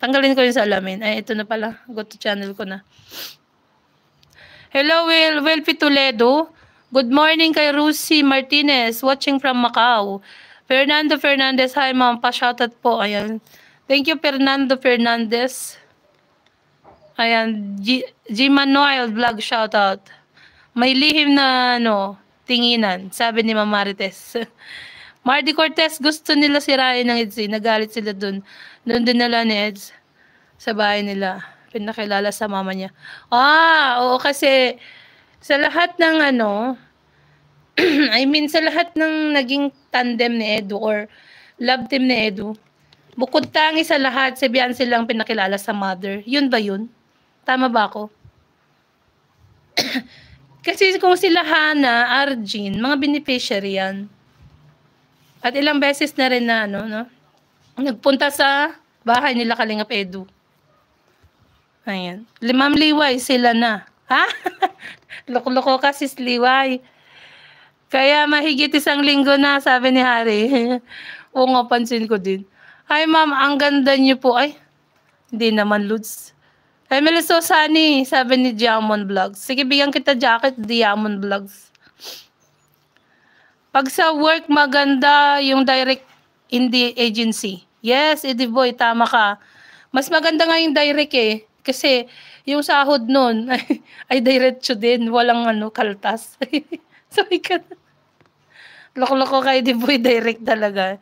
Tanggalin ko yung salamin. Ay, ito na pala. Go to channel ko na. Hello, Will. Will Pituledo. Good morning kay Rusi Martinez, watching from Macau. Fernando Fernandez, hi ma'am. Pa-shoutout po. Ayan. Thank you, Fernando Fernandez. Ayan. G, G Manuel Vlog, shoutout. May lihim na ano, tinginan, sabi ni Ma'am Marites. <laughs> Mardi Cortez, gusto nila sirain ng Edsi. Nagalit sila dun. Doon din nala ni Eds sa bahay nila. Pinakilala sa mama niya. Ah, oo kasi sa lahat ng ano, <clears throat> I mean sa lahat ng naging tandem ni Edu or love team ni Edu, bukod tangi sa lahat, si Beyonce lang pinakilala sa mother. Yun ba yun? Tama ba ako? <clears throat> Kasi kung sila Hana, Arjin, mga beneficiary yan. At ilang beses na rin na, ano, no? Nagpunta sa bahay nila Kalingap Edu. Ayan. Limam liway sila na. Ha? <laughs> Loko-loko kasi si liway. Kaya mahigit isang linggo na, sabi ni Harry. <laughs> Oo nga, pansin ko din. Ay, ma'am, ang ganda niyo po. Ay, hindi naman Lods. Emily Sosani, sabi ni Diamond Vlogs. Sige, bigyan kita jacket, Diamond Vlogs. Pag sa work, maganda yung direct in the agency. Yes, Eddie Boy, tama ka. Mas maganda nga yung direct eh. Kasi yung sahod nun <laughs> ay, ay diretso din. Walang ano, kaltas. so, <laughs> ka na. Loko-loko kay Eddie Boy, direct talaga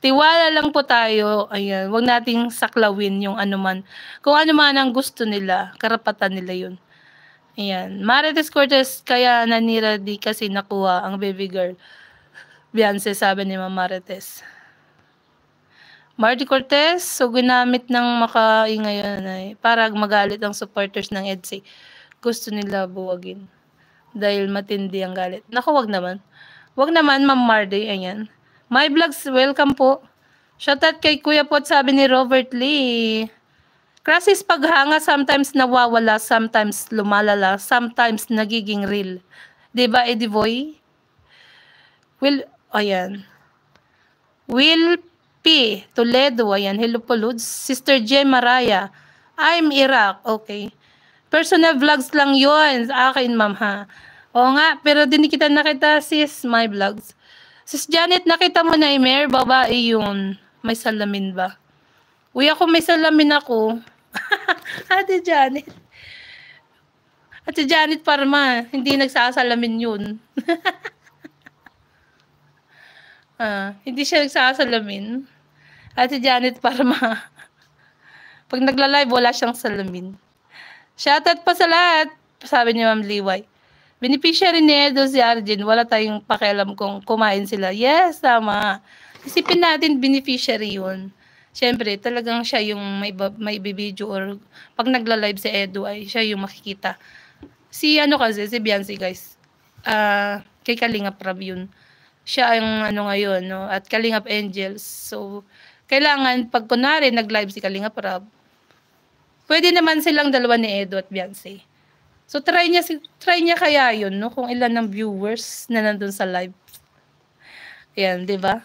tiwala lang po tayo. Ayan, huwag nating saklawin yung anuman. Kung ano man ang gusto nila, karapatan nila yun. Ayan. Marites Cortez, kaya nanira di kasi nakuha ang baby girl. Beyonce, sabi ni Ma'am Marites. Marty Cortez, so ginamit ng makaingay ay para magalit ang supporters ng EDSA. Gusto nila buwagin. Dahil matindi ang galit. Naku, wag naman. Wag naman, Ma'am Marty, ayan. My Vlogs, welcome po. Shoutout kay Kuya po sabi ni Robert Lee. Crisis paghanga, sometimes nawawala, sometimes lumalala, sometimes nagiging real. Di ba, Eddie Boy? Will, ayan. Will P. Toledo, ayan. Hello po, Lods. Sister J. Maraya. I'm Iraq. Okay. Personal vlogs lang yon sa akin, ma'am, ha? Oo nga, pero din kita nakita, sis, my vlogs. Sis Janet, nakita mo na Imer, babae yun. May salamin ba? Uy, ako may salamin ako. <laughs> Ate Janet. Ate Janet Parma, hindi nagsasalamin yun. <laughs> ah, hindi siya nagsasalamin. Ate Janet Parma. <laughs> Pag nagla-live, wala siyang salamin. Shout out pa sa lahat, sabi ni Ma'am Liway beneficiary ni Edo si Arjen, wala tayong pakialam kung kumain sila. Yes, tama. Isipin natin beneficiary yun. Siyempre, talagang siya yung may, may video or pag nagla-live si Edo ay siya yung makikita. Si ano kasi, si Beyonce guys, uh, kay Kalingap Rab yun. Siya ang ano ngayon, no? at Kalingap Angels. So, kailangan pag kunwari nag-live si Kalingap Rab, pwede naman silang dalawa ni Edo at Beyonce So try niya si try niya kaya 'yon, no, kung ilan ng viewers na nandoon sa live. Ayun, 'di ba?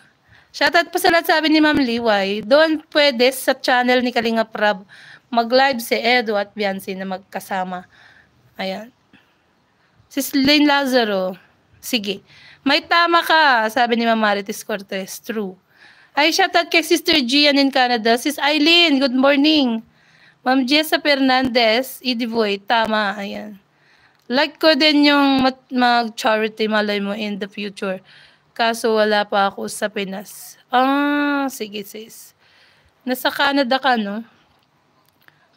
Shoutout po sa lahat sabi ni Ma'am Liway. Doon pwede sa channel ni Kalinga Prab mag-live si Edo at Biancy na magkasama. Ayan. Si Slane Lazaro. Sige. May tama ka, sabi ni Ma'am Marites Cortez. True. Ay, shout out kay Sister Gian in Canada. Sis Eileen, good morning. Ma'am Jessa Fernandez, Idivoy, tama, ayan. Like ko din yung mag-charity malay mo in the future. Kaso wala pa ako sa Pinas. Ah, sige sis. Nasa Canada ka, no?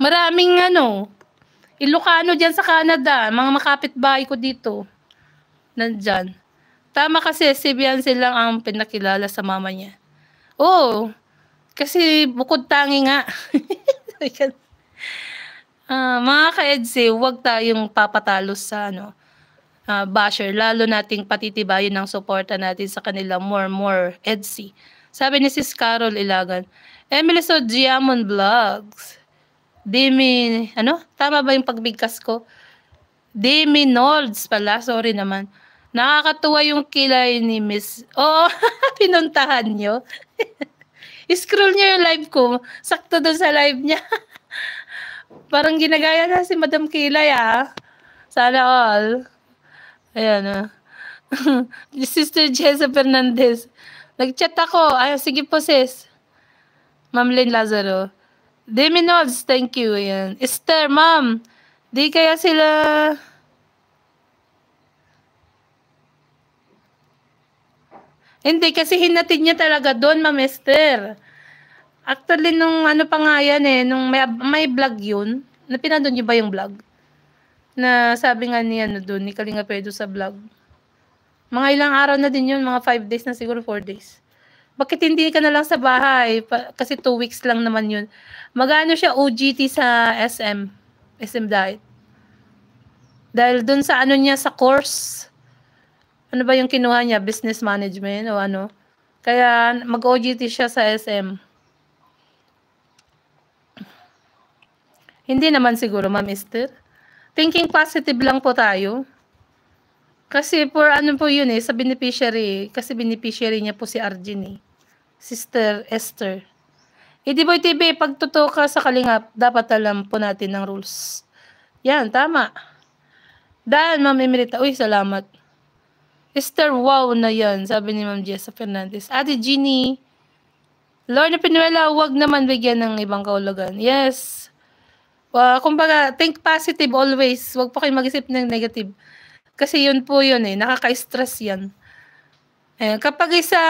Maraming ano, Ilocano dyan sa Canada, mga makapitbahay ko dito. Nandyan. Tama kasi, si Beyonce lang ang pinakilala sa mama niya. Oo, kasi bukod tangi nga. <laughs> Uh, mga ka-EDSE, huwag tayong papatalo sa ano, uh, basher. Lalo nating patitibayin ang suporta natin sa kanila more more EDSE. Sabi ni Sis Carol Ilagan, Emily Sojiamon Vlogs, di mi, ano? Tama ba yung pagbigkas ko? Di Nolds pala, sorry naman. Nakakatuwa yung kilay ni Miss. Oo, oh, <laughs> pinuntahan nyo. <laughs> Scroll nyo yung live ko. Sakto doon sa live niya. <laughs> Parang ginagaya na si Madam Kilay ah. Sana all. Ayan ah. <laughs> Sister Jessa Fernandez. Nag-chat ako. Ay, sige po sis. Ma'am Lynn Lazaro. Diminovs, thank you. Ayan. Esther, ma'am. Di kaya sila... Hindi, kasi hinatid niya talaga doon, ma'am Esther. Actually, nung ano pa nga yan eh, nung may, may vlog yun, na pinandun niyo ba yung vlog? Na sabi nga niya ano doon, ni Kalinga Pedro sa vlog. Mga ilang araw na din yun, mga 5 days na siguro, 4 days. Bakit hindi ka na lang sa bahay? Pa, kasi 2 weeks lang naman yun. Magano siya OGT sa SM, SM Diet. Dahil doon sa ano niya, sa course, ano ba yung kinuha niya? Business management o ano? Kaya mag-OGT siya sa SM. Hindi naman siguro, Ma'am Esther. Thinking positive lang po tayo. Kasi for ano po yun eh, sa beneficiary, kasi beneficiary niya po si Arjen eh. Sister Esther. Eh di boy TV, pag totoo ka sa kalingap, dapat alam po natin ng rules. Yan, tama. Dahil Ma'am Emerita, uy, salamat. Esther, wow na yan, sabi ni Ma'am Jessa Fernandez. Ate Jeannie, Lord na Pinuela, huwag naman bigyan ng ibang kaulagan. Yes, Uh, kumbaga, think positive always. Huwag po kayong mag-isip ng negative. Kasi yun po yun eh. Nakaka-stress yan. Eh, kapag isa,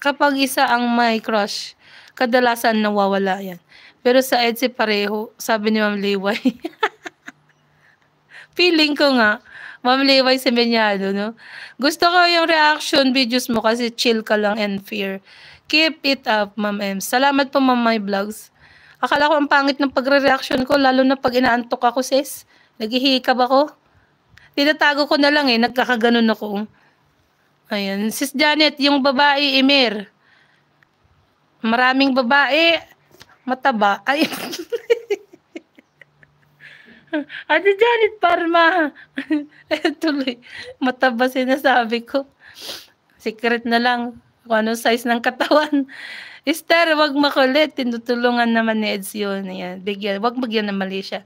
kapag isa ang may crush, kadalasan nawawala yan. Pero sa Etsy pareho, sabi ni Ma'am Liway. <laughs> Feeling ko nga, Ma'am Liway si Benyado, no? Gusto ko yung reaction videos mo kasi chill ka lang and fear. Keep it up, Ma'am M. Salamat po, Ma'am My Vlogs. Akala ko ang pangit ng pagre-reaction ko, lalo na pag inaantok ako, sis. Naghihikab ako. Tinatago ko na lang eh, nagkakaganon ako. Ayan. Sis Janet, yung babae, Emir. Maraming babae, mataba. Ay, <laughs> Ate Janet Parma. eh, <laughs> tuloy. Mataba sinasabi ko. Secret na lang kung anong size ng katawan. Star, wag makulit. Tinutulungan naman ni Eds yun. Ayan. Bigyan. Wag bagyan ng Malaysia.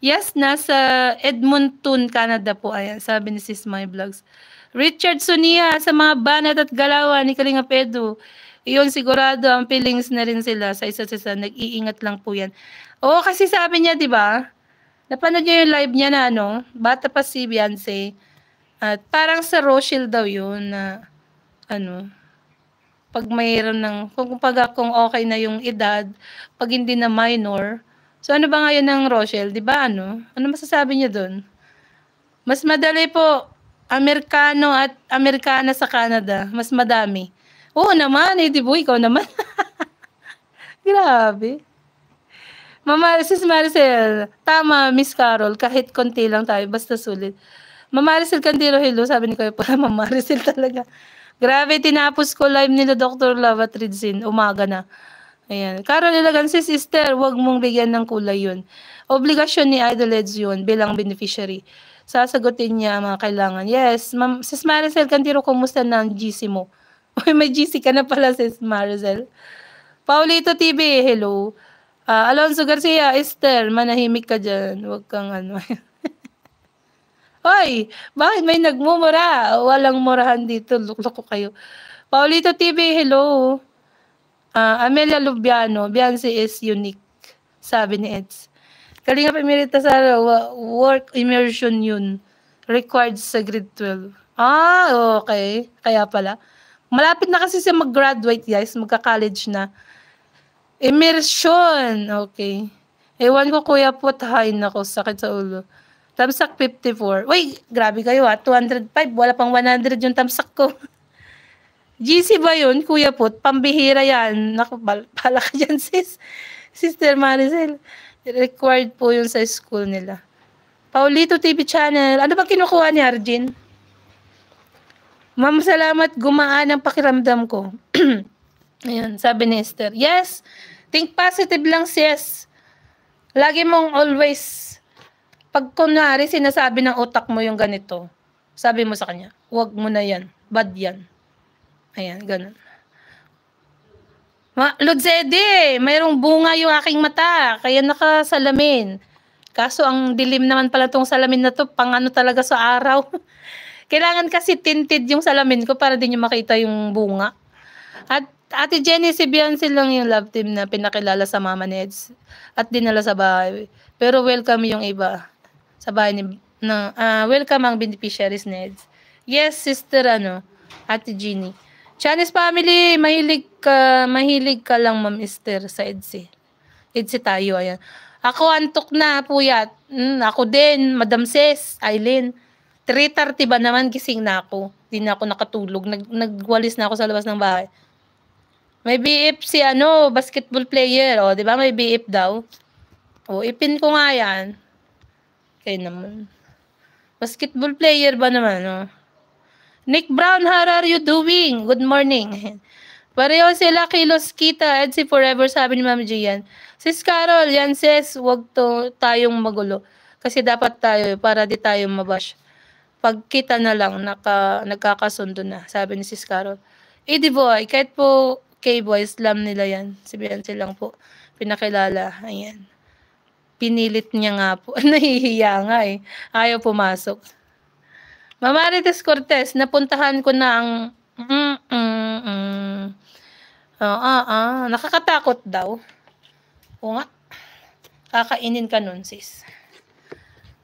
Yes, nasa Edmonton, Canada po. Ayan, sabi ni Sis My Vlogs. Richard Sunia, sa mga banat at galawan ni Kalinga Pedro. Iyon sigurado, ang feelings na rin sila sa isa't isa. Nag-iingat lang po yan. Oo, kasi sabi niya, di ba? Napanood niya yung live niya na ano, bata pa si Beyonce. At parang sa Rochelle daw yun na ano, pag mayroon ng, kung, pag, kung okay na yung edad, pag hindi na minor. So ano ba ngayon ng Rochelle, di ba ano? Ano masasabi niya doon? Mas madali po, Amerikano at Amerikana sa Canada, mas madami. Oo naman, eh, di ba? Ikaw naman. <laughs> Grabe. Mama, sis Maricel, tama, Miss Carol, kahit konti lang tayo, basta sulit. Mama Maricel Candilo, hello, sabi ni Kuya pala, <laughs> Mama Maricel talaga. Grabe, tinapos ko live nila Dr. Lava Tridsin. Umaga na. Ayan. Carol Ilagansi, sister, wag mong bigyan ng kulay yun. Obligasyon ni Idol Eds yun bilang beneficiary. Sasagutin niya ang mga kailangan. Yes, ma'am, Sis Maricel Cantiro, kumusta na ang GC mo? <laughs> Uy, may GC ka na pala, Sis Maricel. Paulito TV, hello. Uh, ah, Alonso Garcia, Esther, manahimik ka dyan. Huwag kang ano. <laughs> Hoy, bakit may nagmumura? Walang murahan dito. Luklok ko kayo. Paulito TV, hello. Uh, Amelia Lubiano, Beyonce is unique, sabi ni Eds. Kalinga Emerita sa work immersion yun. Required sa grade 12. Ah, okay. Kaya pala. Malapit na kasi siya mag-graduate, guys. Magka-college na. Immersion. Okay. Ewan ko, Kuya Pot. Hay, nako. Sakit sa ulo. Tamsak 54. Uy, grabe kayo ha. Ah. 205. Wala pang 100 yung tamsak ko. GC <laughs> ba yun, Kuya Put? Pambihira yan. Naku, bal- pala <laughs> ka dyan, sis. Sister Maricel. Required po yun sa school nila. Paulito TV channel. Ano ba kinukuha ni Arjin? Ma'am, salamat. Gumaan ang pakiramdam ko. <clears throat> Ayun, sabi ni Esther. Yes, think positive lang sis. Lagi mong always pag kunwari sinasabi ng utak mo yung ganito, sabi mo sa kanya, huwag mo na yan, bad yan. Ayan, ganun. Ma Lodzede, mayroong bunga yung aking mata, kaya nakasalamin. Kaso ang dilim naman pala tong salamin na to, pang ano talaga sa araw. <laughs> Kailangan kasi tinted yung salamin ko para din yung makita yung bunga. At Ate Jenny, si Beyonce lang yung love team na pinakilala sa Mama Neds at dinala sa bahay. Pero welcome yung iba sa bahay ni, na, uh, welcome ang beneficiaries NEDS. Yes, sister, ano, Ate Jenny. Chinese family, mahilig ka, mahilig ka lang, Ma'am Esther, sa EDSI. EDSI tayo, ayan. Ako, antok na, puyat. Mm, ako din, Madam Ses, Eileen. 3.30 ba naman, gising na ako. Hindi na ako nakatulog. Nag, nagwalis na ako sa labas ng bahay. May BF si ano, basketball player. O, di ba? May BF daw. O, ipin ko nga yan. Kayo naman. Basketball player ba naman, no? Nick Brown, how are you doing? Good morning. <laughs> Pareho sila kilos kita at si Forever sabi ni Ma'am Gian. Sis Carol, yan sis, wag to tayong magulo. Kasi dapat tayo, eh, para di tayo mabash. Pag kita na lang, naka, nagkakasundo na, sabi ni Sis Carol. Edi eh, boy, kahit po K-boy, slam nila yan. Sabihan silang po, pinakilala. Ayan. Pinilit niya nga po. <laughs> Nahihiya nga eh. Ayaw pumasok. Mamarites Cortez, napuntahan ko na ang... Mm, mm, mm. Oo, ah, ah. Nakakatakot daw. Oo nga. Kakainin ka nun, sis.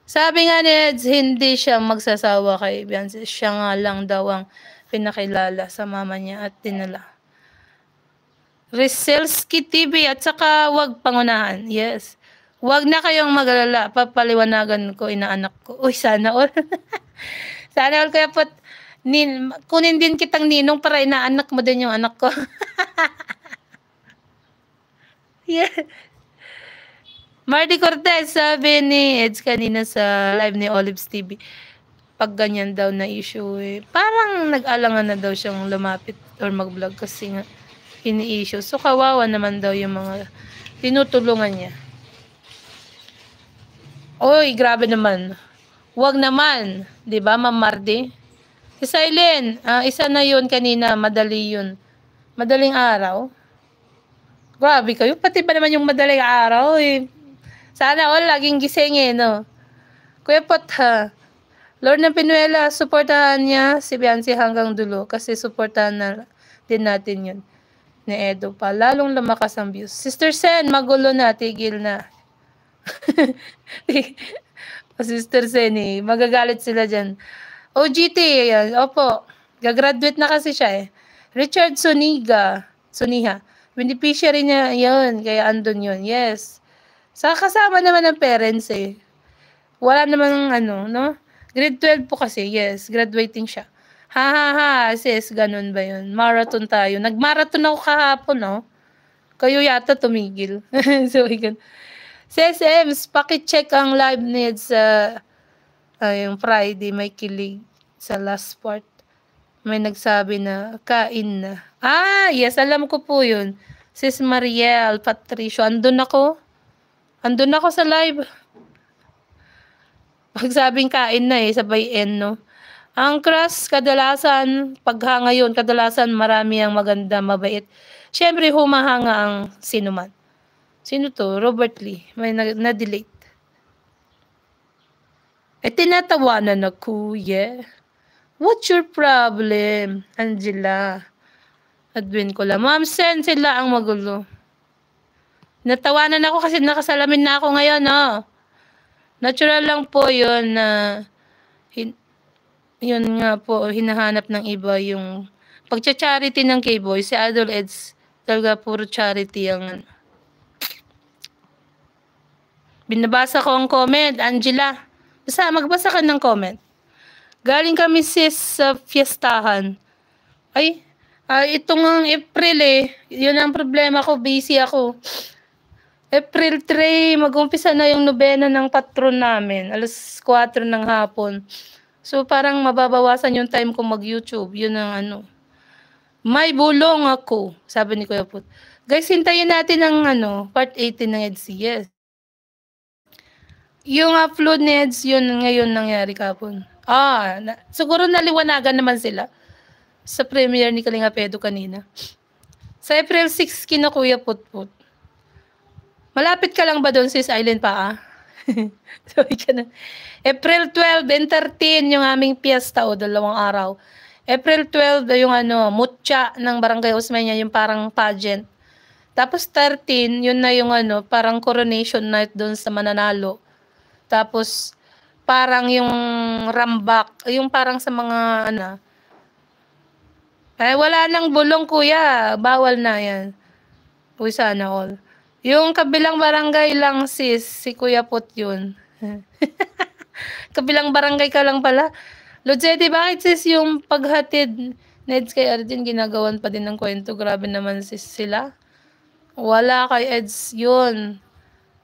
Sabi nga ni Eds, hindi siya magsasawa kay Beyonce. Siya nga lang daw ang pinakilala sa mama niya at tinala. Reselski TV at saka wag pangunahan. Yes. Huwag na kayong magalala, papaliwanagan ko inaanak ko. Uy, sana all. <laughs> sana all kaya po nin, kunin din kitang ninong para inaanak mo din yung anak ko. <laughs> yeah. Marty Cortez, sabi ni Eds kanina sa live ni Olives TV, pag ganyan daw na issue eh, parang nag-alangan na daw siyang lumapit or mag-vlog kasi nga ini-issue. So, kawawa naman daw yung mga tinutulungan niya. Oy, grabe naman. Huwag naman. Di ba, Ma'am Mardi? Si Silent, uh, isa na yun kanina. Madali yun. Madaling araw. Grabe kayo. Pati ba naman yung madaling araw? Eh. Sana all laging gising eh, no? Kuya Pot, ha? Lord ng Pinuela, suportahan niya si Biansi hanggang dulo kasi suportahan na din natin yun. Ni Edo pa. Lalong lumakas ang views. Sister Sen, magulo na. Tigil na. <laughs> Sister Seni, magagalit sila dyan. OGT, yan. Opo. Gagraduate na kasi siya eh. Richard Suniga. Suniha. Beneficiary niya yun. Kaya andun yun. Yes. Sa kasama naman ng parents eh. Wala naman ng ano, no? Grade 12 po kasi. Yes. Graduating siya. Ha ha ha. Sis, ganun ba yun? Marathon tayo. Nagmarathon ako kahapon, no? Kayo yata tumigil. <laughs> so, ganun. CSMs, paki-check ang live needs sa uh, uh, yung Friday. May kilig sa last part. May nagsabi na kain na. Ah, yes. Alam ko po yun. Sis Mariel Patricio. Andun ako. Andun ako sa live. Pagsabing <laughs> kain na eh. Sabay end, no? Ang crush, kadalasan, pagha ngayon, kadalasan marami ang maganda, mabait. Siyempre, humahanga ang sinuman. Sino to? Robert Lee. May na-delete. Na eh, tinatawanan na kuya. What's your problem, Angela? Adwin ko lang. Ma'am, send sila ang magulo. Natawanan ako kasi nakasalamin na ako ngayon, oh. Natural lang po yun na yun nga po, hinahanap ng iba yung pagcha-charity ng K-Boy. Si Adol Eds talaga puro charity ang ano. Binabasa ko ang comment, Angela. Basta, magbasa ka ng comment. Galing kami sis sa uh, fiestahan. Ay, uh, ah, itong April eh. Yun ang problema ko, busy ako. April 3, mag-umpisa na yung nobena ng patron namin. Alas 4 ng hapon. So parang mababawasan yung time ko mag-YouTube. Yun ang ano. May bulong ako, sabi ni Kuya Put. Guys, hintayin natin ang ano, part 18 ng EDC. Yes. Yung ah, upload ni Eds, yun ngayon nangyari kapon. Ah, na, siguro naliwanagan naman sila sa premiere ni Kalinga Pedro kanina. Sa April 6, kinakuya Putput. Malapit ka lang ba doon, sis Island pa, ah? <laughs> Sorry na. April 12 and 13, yung aming piyesta o oh, dalawang araw. April 12, yung ano, mutya ng Barangay Osmeña, yung parang pageant. Tapos 13, yun na yung ano, parang coronation night doon sa Mananalo. Tapos parang yung rambak, yung parang sa mga ano. Eh wala nang bulong kuya, bawal na 'yan. Uy sana all. Yung kabilang barangay lang sis, si Kuya Put yun. <laughs> kabilang barangay ka lang pala. Lojete, bakit sis yung paghatid Neds kay Arjen, ginagawan pa din ng kwento. Grabe naman sis sila. Wala kay Eds yun.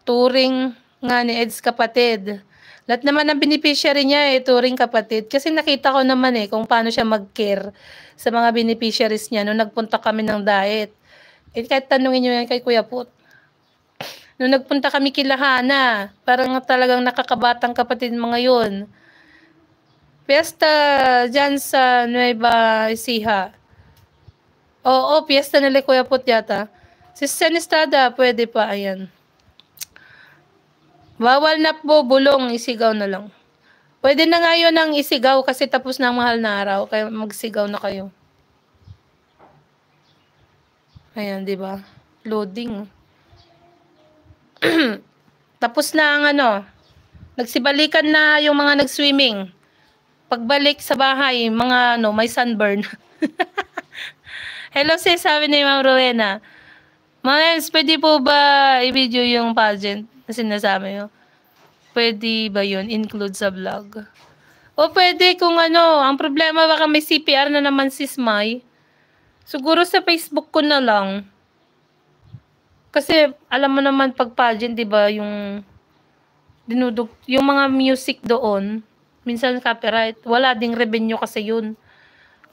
Touring nga ni Ed's kapatid. Lahat naman ang beneficiary niya ito eh, rin kapatid. Kasi nakita ko naman eh kung paano siya mag-care sa mga beneficiaries niya nung nagpunta kami ng diet. Eh, kahit tanungin niyo yan kay Kuya Put. Nung nagpunta kami kilahana, parang talagang nakakabatang kapatid mga yun. Piyesta dyan sa Nueva Ecija. Oo, piyesta nila Kuya Put yata. Si Sen Estrada, pwede pa, ayan. Bawal na po bulong, isigaw na lang. Pwede na ngayon ang isigaw kasi tapos na ang mahal na araw. Kaya magsigaw na kayo. Ayan, di ba? Loading. <clears throat> tapos na ang ano. Nagsibalikan na yung mga nag-swimming. Pagbalik sa bahay, mga ano, may sunburn. <laughs> Hello sis, sabi ni Ma'am Rowena. Ma'am, pwede po ba i-video yung pageant? na sinasabi nyo, pwede ba yun include sa vlog? O pwede kung ano, ang problema baka may CPR na naman si Smay. Siguro sa Facebook ko na lang. Kasi alam mo naman pag pageant, 'di ba, yung dinudug yung mga music doon, minsan copyright, wala ding revenue kasi yun.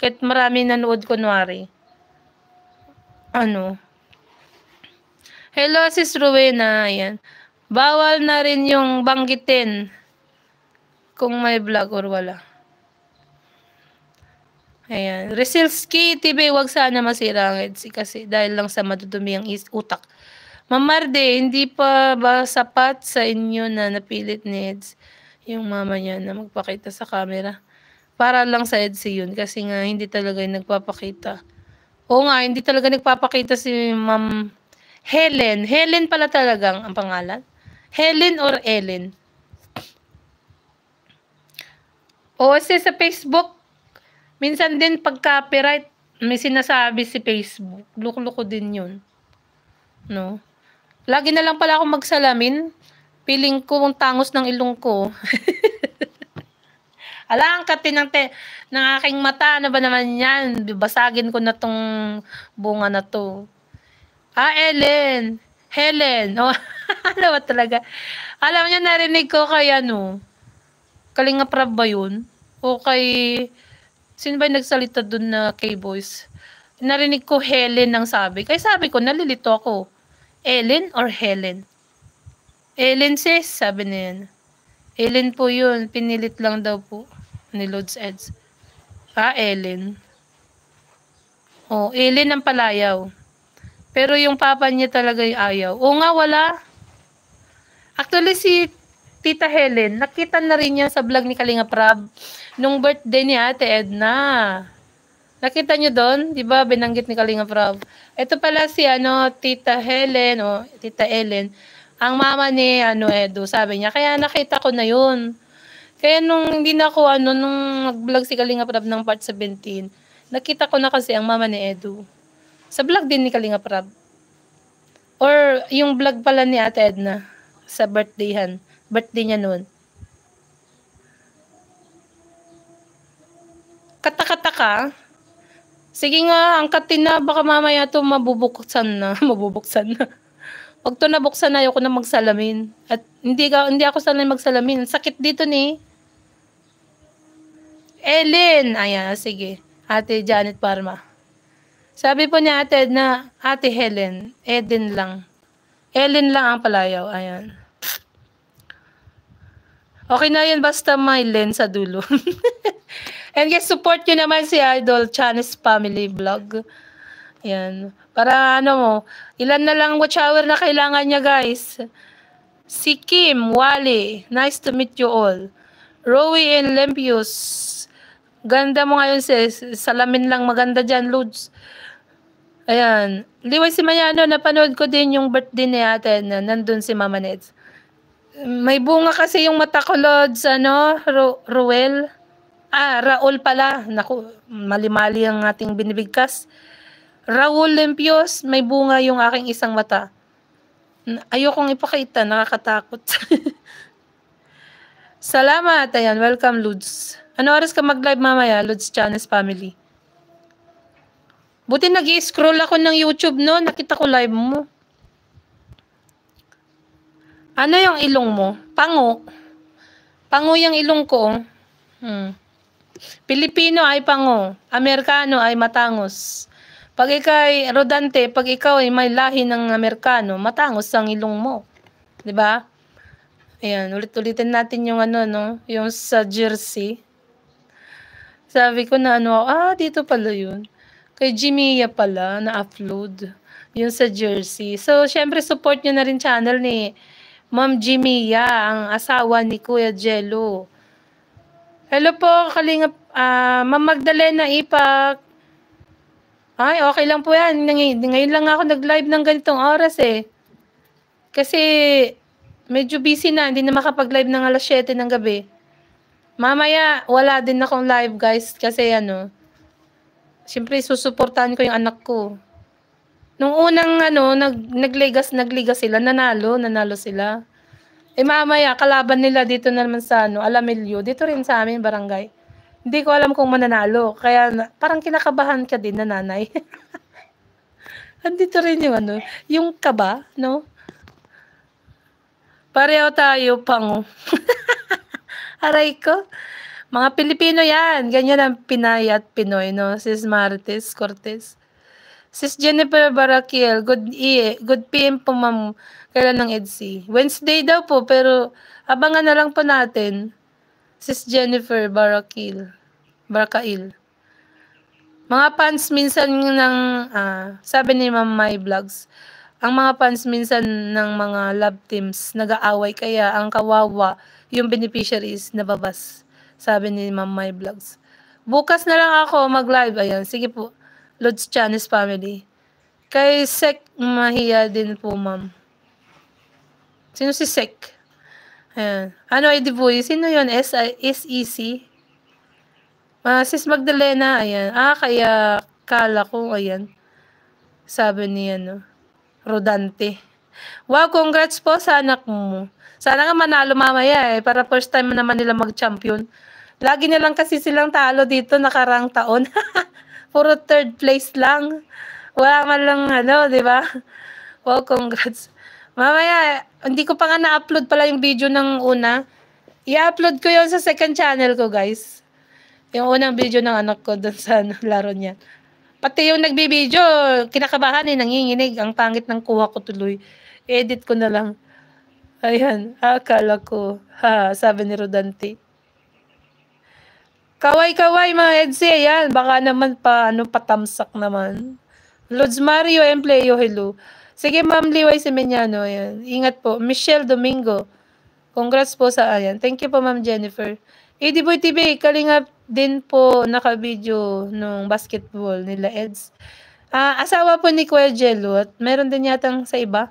Kahit marami nanood kunwari. Ano? Hello, sis Rowena. Ayan. Bawal na rin yung banggitin kung may vlog or wala. Ayan. Resilski TV, wag sana masira ang EDSI kasi dahil lang sa madudumi ang utak. Mamarde, hindi pa ba sapat sa inyo na napilit ni EDS yung mama niya na magpakita sa camera? Para lang sa EDSI yun kasi nga hindi talaga yung nagpapakita. O nga, hindi talaga nagpapakita si Ma'am Helen. Helen pala talagang ang pangalan. Helen or Ellen? O kasi sa Facebook, minsan din pag copyright, may sinasabi si Facebook. Lukluko din yun. No? Lagi na lang pala ako magsalamin. Piling ko ang tangos ng ilong ko. <laughs> Alang kati ng, te, ng aking mata. Ano ba naman yan? Basagin ko na tong bunga na to. Ah, Ellen. Helen. <laughs> Oh, alam talaga. Alam niyo, narinig ko kay ano, Kalinga Prab ba yun? O kay, sino ba yung nagsalita dun na K-Boys? Narinig ko Helen ang sabi. Kaya sabi ko, nalilito ako. Ellen or Helen? Ellen sis, sabi na yan. Ellen po yun. Pinilit lang daw po ni Lods Eds. Ah, Ellen. Oh, Ellen ang palayaw. Pero yung papa niya talaga yung ayaw. O nga, wala. Actually, si Tita Helen, nakita na rin niya sa vlog ni Kalinga Prab nung birthday ni Ate Edna. Nakita niyo doon, 'di ba? Binanggit ni Kalinga Prab. Ito pala si ano, Tita Helen o Tita Ellen. Ang mama ni ano Edo, sabi niya, kaya nakita ko na 'yun. Kaya nung hindi na ako ano nung nag-vlog si Kalinga Prab ng part 17, nakita ko na kasi ang mama ni Edo. Sa vlog din ni Kalinga Prab. Or yung vlog pala ni Ate Edna sa birthdayhan. Birthday niya noon. Katakataka. Sige nga, angkatin na. Baka mamaya ito mabubuksan na. <laughs> mabubuksan na. Pag to nabuksan na, ayoko na magsalamin. At hindi, ka, hindi ako sanay magsalamin. Sakit dito ni. Ellen! Ayan, sige. Ate Janet Parma. Sabi po ni ate na, ate Helen, Eden lang. Helen lang ang palayaw. Ayan. Okay na yun, basta may lens sa dulo. <laughs> And yes, support nyo naman si Idol Chanis Family Vlog. Yan. Para ano mo, ilan na lang watch hour na kailangan niya guys. Si Kim, Wally, nice to meet you all. Rowie and Lempius, ganda mo ngayon sis. Salamin lang maganda dyan, Lods. Ayan. Liway si Mayano, napanood ko din yung birthday ni ate na nandun si Mama Ned. May bunga kasi yung mata ko, Lods, ano, Ru- Ruel. Ah, Raul pala. Naku, mali-mali ang ating binibigkas. Raul Limpios, may bunga yung aking isang mata. Ayokong ipakita, nakakatakot. <laughs> Salamat. Ayan, welcome, Lods. Ano oras ka mag-live mamaya, Lods Channels Family? Buti nag scroll ako ng YouTube no, nakita ko live mo. Ano yung ilong mo? Pango. Pango yung ilong ko. Hmm. Pilipino ay pango. Amerikano ay matangos. Pag ikay rodante, pag ikaw ay may lahi ng Amerikano, matangos ang ilong mo. 'Di ba? Ayan, ulit-ulitin natin yung ano no, yung sa jersey. Sabi ko na ano, ah dito pala 'yun. Kay Jimia pala, na-upload. Yun sa Jersey. So, syempre, support nyo na rin channel ni Ma'am Jimia, ang asawa ni Kuya Jello. Hello po, kalingap. Uh, ah, Ma'am Magdalena Ipak. Ay, okay lang po yan. ngayon lang ako nag-live ng ganitong oras eh. Kasi medyo busy na. Hindi na makapag-live ng alas 7 ng gabi. Mamaya, wala din akong live guys. Kasi ano, Siyempre, susuportahan ko yung anak ko. Nung unang ano, nag, nagligas, nagligas sila, nanalo, nanalo sila. Eh mamaya, kalaban nila dito na naman sa ano, Alamilyo, dito rin sa amin, barangay. Hindi ko alam kung mananalo. Kaya parang kinakabahan ka din na nanay. <laughs> Andito rin yung ano, yung kaba, no? Pareho tayo, pang. <laughs> Aray ko. Mga Pilipino yan. Ganyan ang Pinay at Pinoy, no? Sis Martes Cortez. Sis Jennifer Barakiel, good, e, good PM po ma'am. Kailan ng EDC? Wednesday daw po, pero abangan na lang po natin. Sis Jennifer Barakiel. Barakail. Mga fans minsan ng, ah, sabi ni ma'am my vlogs, ang mga fans minsan ng mga love teams nag-aaway kaya ang kawawa yung beneficiaries nababas. Sabi ni Ma'am My Vlogs. Bukas na lang ako mag-live. Ayan, sige po. Lods Chanis Family. Kay Sek Mahia din po, ma'am. Sino si Sek? Ayan. Ano ID po? Sino yun? S-E-C? Uh, ah, Sis Magdalena, ayan. Ah, kaya kala ko, ayan. Sabi ni ano, Rodante. Wow, congrats po sa anak mo. Sana nga manalo mamaya eh, para first time naman nila mag-champion. Lagi na lang kasi silang talo dito nakarang taon. <laughs> Puro third place lang. Wala man lang ano, di ba? Wow, congrats. Mamaya, hindi ko pa nga na-upload pala yung video ng una. I-upload ko yon sa second channel ko, guys. Yung unang video ng anak ko dun sa ano, <laughs> laro niya. Pati yung nagbibideo, kinakabahan eh, nanginginig. Ang pangit ng kuha ko tuloy. Edit ko na lang. Ayan, akala ko. <laughs> Ha, sabi ni Rodante. Kaway-kaway mga Edse, yan. Baka naman pa, ano, patamsak naman. Lods Mario Empleyo, hello. Sige, Ma'am Liway Semenyano, ayan. Ingat po. Michelle Domingo. Congrats po sa ayan. Thank you po, Ma'am Jennifer. Ediboy TV, kalingap din po naka-video nung basketball nila Eds. Uh, asawa po ni Kuya Jello at meron din yatang sa iba.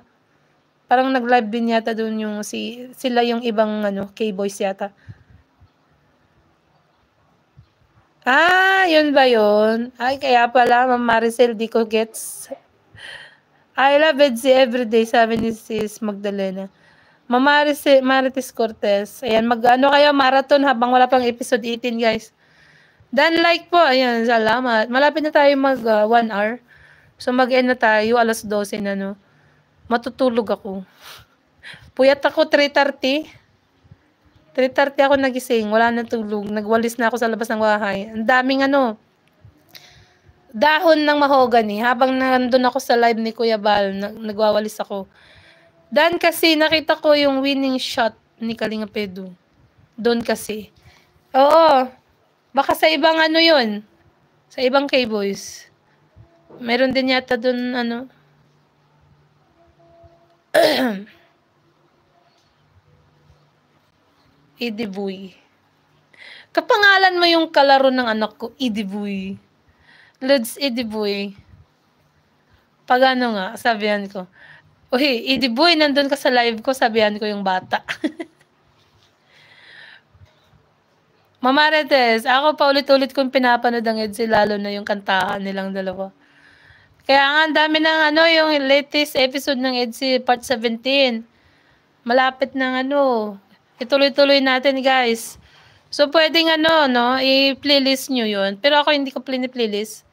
Parang nag-live din yata doon yung si, sila yung ibang ano, K-boys yata. Ah, yun ba yun? Ay, kaya pala, Ma'am Maricel, di ko gets. I love it Betsy everyday, sabi ni Sis Magdalena. Ma'am Maricel, Marites Cortez. Ayan, mag-ano kayo, marathon habang wala pang episode 18, guys. Dan like po. Ayan, salamat. Malapit na tayo mag uh, hour. So mag-end na tayo, alas 12 na no. Matutulog ako. Puyat ako 3.30. 3.30 ako nagising, wala na tulog, nagwalis na ako sa labas ng bahay. Ang daming ano, dahon ng mahogany. Habang nandun ako sa live ni Kuya Bal, nag nagwawalis ako. Dan kasi nakita ko yung winning shot ni Kalinga Pedro. Doon kasi. Oo. Baka sa ibang ano yun. Sa ibang K-Boys. Meron din yata doon ano. <clears throat> Idibuy. Kapangalan mo yung kalaro ng anak ko, Idibuy. Lods Idibuy. Pag ano nga, sabihan ko, Uy, Idibuy, nandun ka sa live ko, sabihan ko yung bata. <laughs> Mama Retes, ako pa ulit-ulit kong pinapanood ang Edsy, lalo na yung kantahan nilang dalawa. Kaya nga, ang dami ng ano, yung latest episode ng Edsy, part 17. Malapit ng ano, Ituloy-tuloy natin, guys. So, pwedeng ano, no? I-playlist niyo 'yon. Pero ako hindi ko plini-playlist.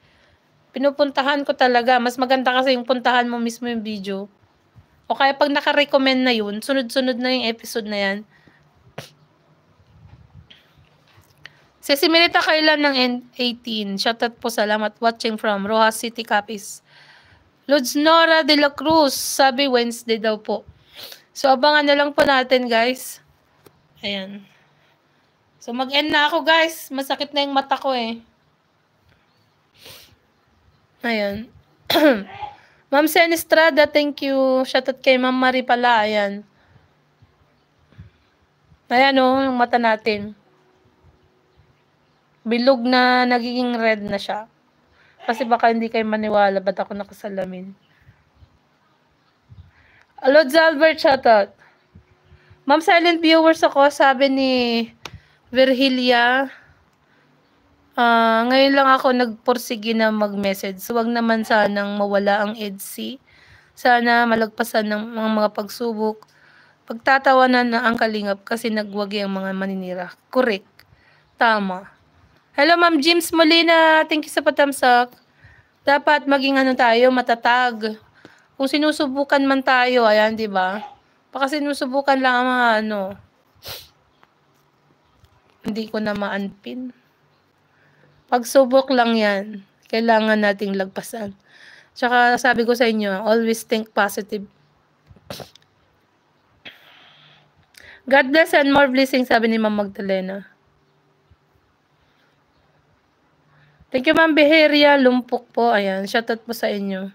Pinupuntahan ko talaga. Mas maganda kasi yung puntahan mo mismo yung video. O kaya pag naka-recommend na 'yon, sunod-sunod na yung episode na yan. Si Similita Kailan ng N18. Shoutout po, salamat. Watching from Rojas City, Capiz. Lods Nora de la Cruz, sabi Wednesday daw po. So, abangan na lang po natin, guys. Ayan. So, mag-end na ako, guys. Masakit na yung mata ko, eh. Ayan. <clears throat> Ma'am Sen Estrada, thank you. Shoutout kay Ma'am Marie pala. Ayan. Ayan, oh, yung mata natin. Bilog na, nagiging red na siya. Kasi baka hindi kayo maniwala, ba't ako nakasalamin? Alod Zalbert, shoutout. Ma'am, silent viewers ako, sabi ni Virgilia. Uh, ngayon lang ako nagporsige na mag-message. So, wag naman sanang mawala ang EDC. Sana malagpasan ng mga, mga pagsubok. Pagtatawanan na ang kalingap kasi nagwagi ang mga maninira. Correct. Tama. Hello, Ma'am James Molina. Thank you sa patamsak. Dapat maging ano tayo, matatag. Kung sinusubukan man tayo, ayan, di ba? Baka sinusubukan lang ang mga ano. Hindi ko na ma-unpin. Pagsubok lang yan. Kailangan nating lagpasan. Tsaka sabi ko sa inyo, always think positive. God bless and more blessings, sabi ni Ma'am Magdalena. Thank you, Ma'am Beheria. Lumpok po. Ayan, shout out po sa inyo.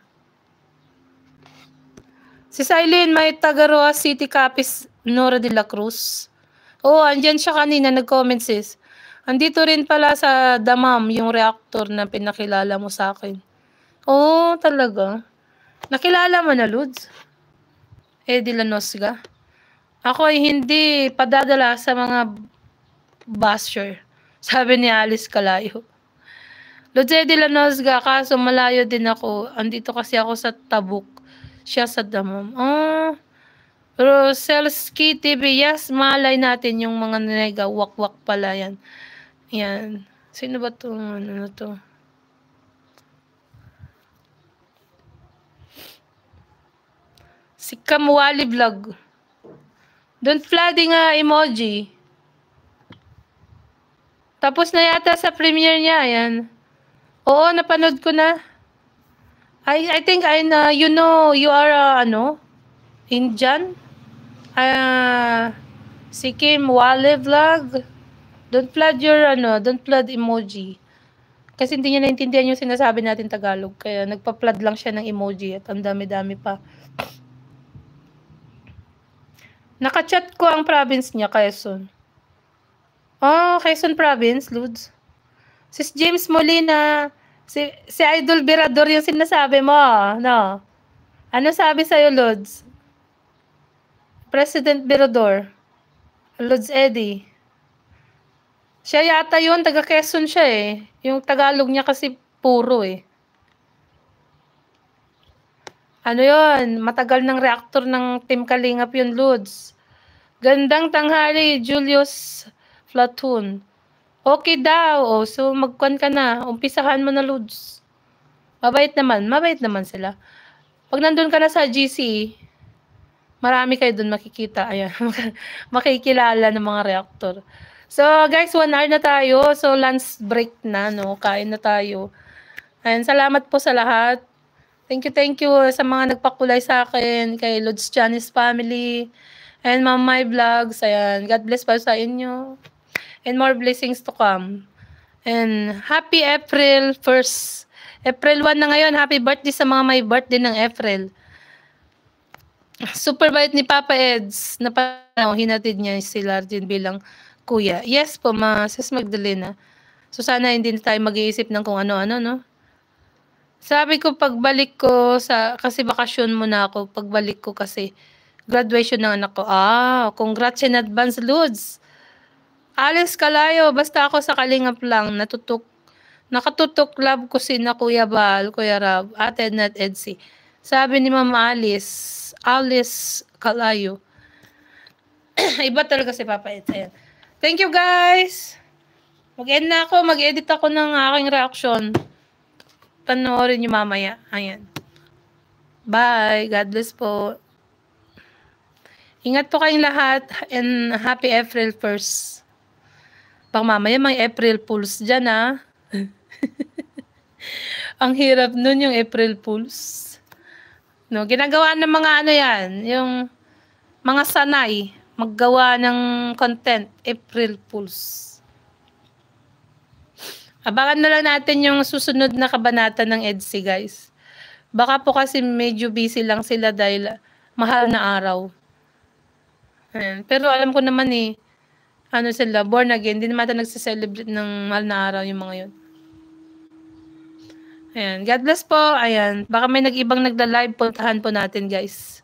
Si Silene, may Tagaroa City Capis, Nora de la Cruz. Oo, oh, andyan siya kanina, nag-comment sis. Andito rin pala sa Damam, yung reactor na pinakilala mo sa akin. Oo, oh, talaga. Nakilala mo na, Lods? Eh, Dilanosga. Ako ay hindi padadala sa mga basher. <laughs> Sabi ni Alice Kalayo. Lods, eh, Lanosga, kaso malayo din ako. Andito kasi ako sa Tabuk siya sa damom. Oh, ah, Roselski TV. Yes, malay natin yung mga nega. Wakwak pala yan. Yan. Sino ba to? Ano na to? Si Kamuali Vlog. Don't flooding nga emoji. Tapos na yata sa premiere niya. Yan. Oo, napanood ko na. I I think I uh, you know you are uh, ano Indian. Uh, ah, Sikkim Wale vlog. Don't flood your ano, don't flood emoji. Kasi hindi niya naintindihan yung sinasabi natin Tagalog. Kaya nagpa-flood lang siya ng emoji at ang dami-dami pa. Nakachat ko ang province niya, Quezon. Oh, Quezon province, Ludes. Sis James Molina, Si, si Idol Berador yung sinasabi mo, no? Ano sabi sa'yo, Lods? President Berador. Lods Eddie. Siya yata yun, taga Quezon siya eh. Yung Tagalog niya kasi puro eh. Ano yon matagal ng reactor ng Team Kalingap yun, Lods. Gandang tanghali, Julius Platoon. Okay daw. O, oh, so, magkuhan ka na. Umpisahan mo na, Lods. Mabait naman. Mabait naman sila. Pag nandun ka na sa GC, e, marami kayo dun makikita. Ayan. <laughs> makikilala ng mga reactor. So, guys, one hour na tayo. So, lunch break na, no? Kain na tayo. Ayan, salamat po sa lahat. Thank you, thank you ah, sa mga nagpakulay sa akin. Kay Lods Janice Family. And Ma'am My Vlogs. Ayan. God bless pa sa inyo and more blessings to come. And happy April 1st. April 1 na ngayon. Happy birthday sa mga may birthday ng April. Super bait ni Papa Eds. Napanaw, hinatid niya si Lardin bilang kuya. Yes po, ma, Sis Magdalena. So sana hindi na tayo mag-iisip ng kung ano-ano, no? Sabi ko pagbalik ko sa kasi bakasyon muna ako, pagbalik ko kasi graduation ng anak ko. Ah, congrats in advance, Lods. Alex Kalayo, basta ako sa Kalingap lang, natutok, nakatutok love ko si na Kuya Bal, Kuya Rab, Ate Nat Edsi. Sabi ni Mama Alice, Alice Kalayo. <clears throat> Iba talaga si Papa Edsi. Thank you guys! Mag-end na ako, mag-edit ako ng aking reaction. Panoorin niyo mamaya. Ayan. Bye. God bless po. Ingat po kayong lahat and happy April 1st. Baka mamaya may April Fools dyan ah. <laughs> Ang hirap nun yung April Fools. No, ginagawa ng mga ano yan, yung mga sanay, maggawa ng content, April Fools. Abangan na lang natin yung susunod na kabanata ng EDSI guys. Baka po kasi medyo busy lang sila dahil mahal na araw. Ayan. Pero alam ko naman eh, ano sila, born again, hindi naman nagse-celebrate ng mahal na araw yung mga yun. Ayan. God bless po. Ayan. Baka may nag-ibang nagla-live. Puntahan po natin, guys.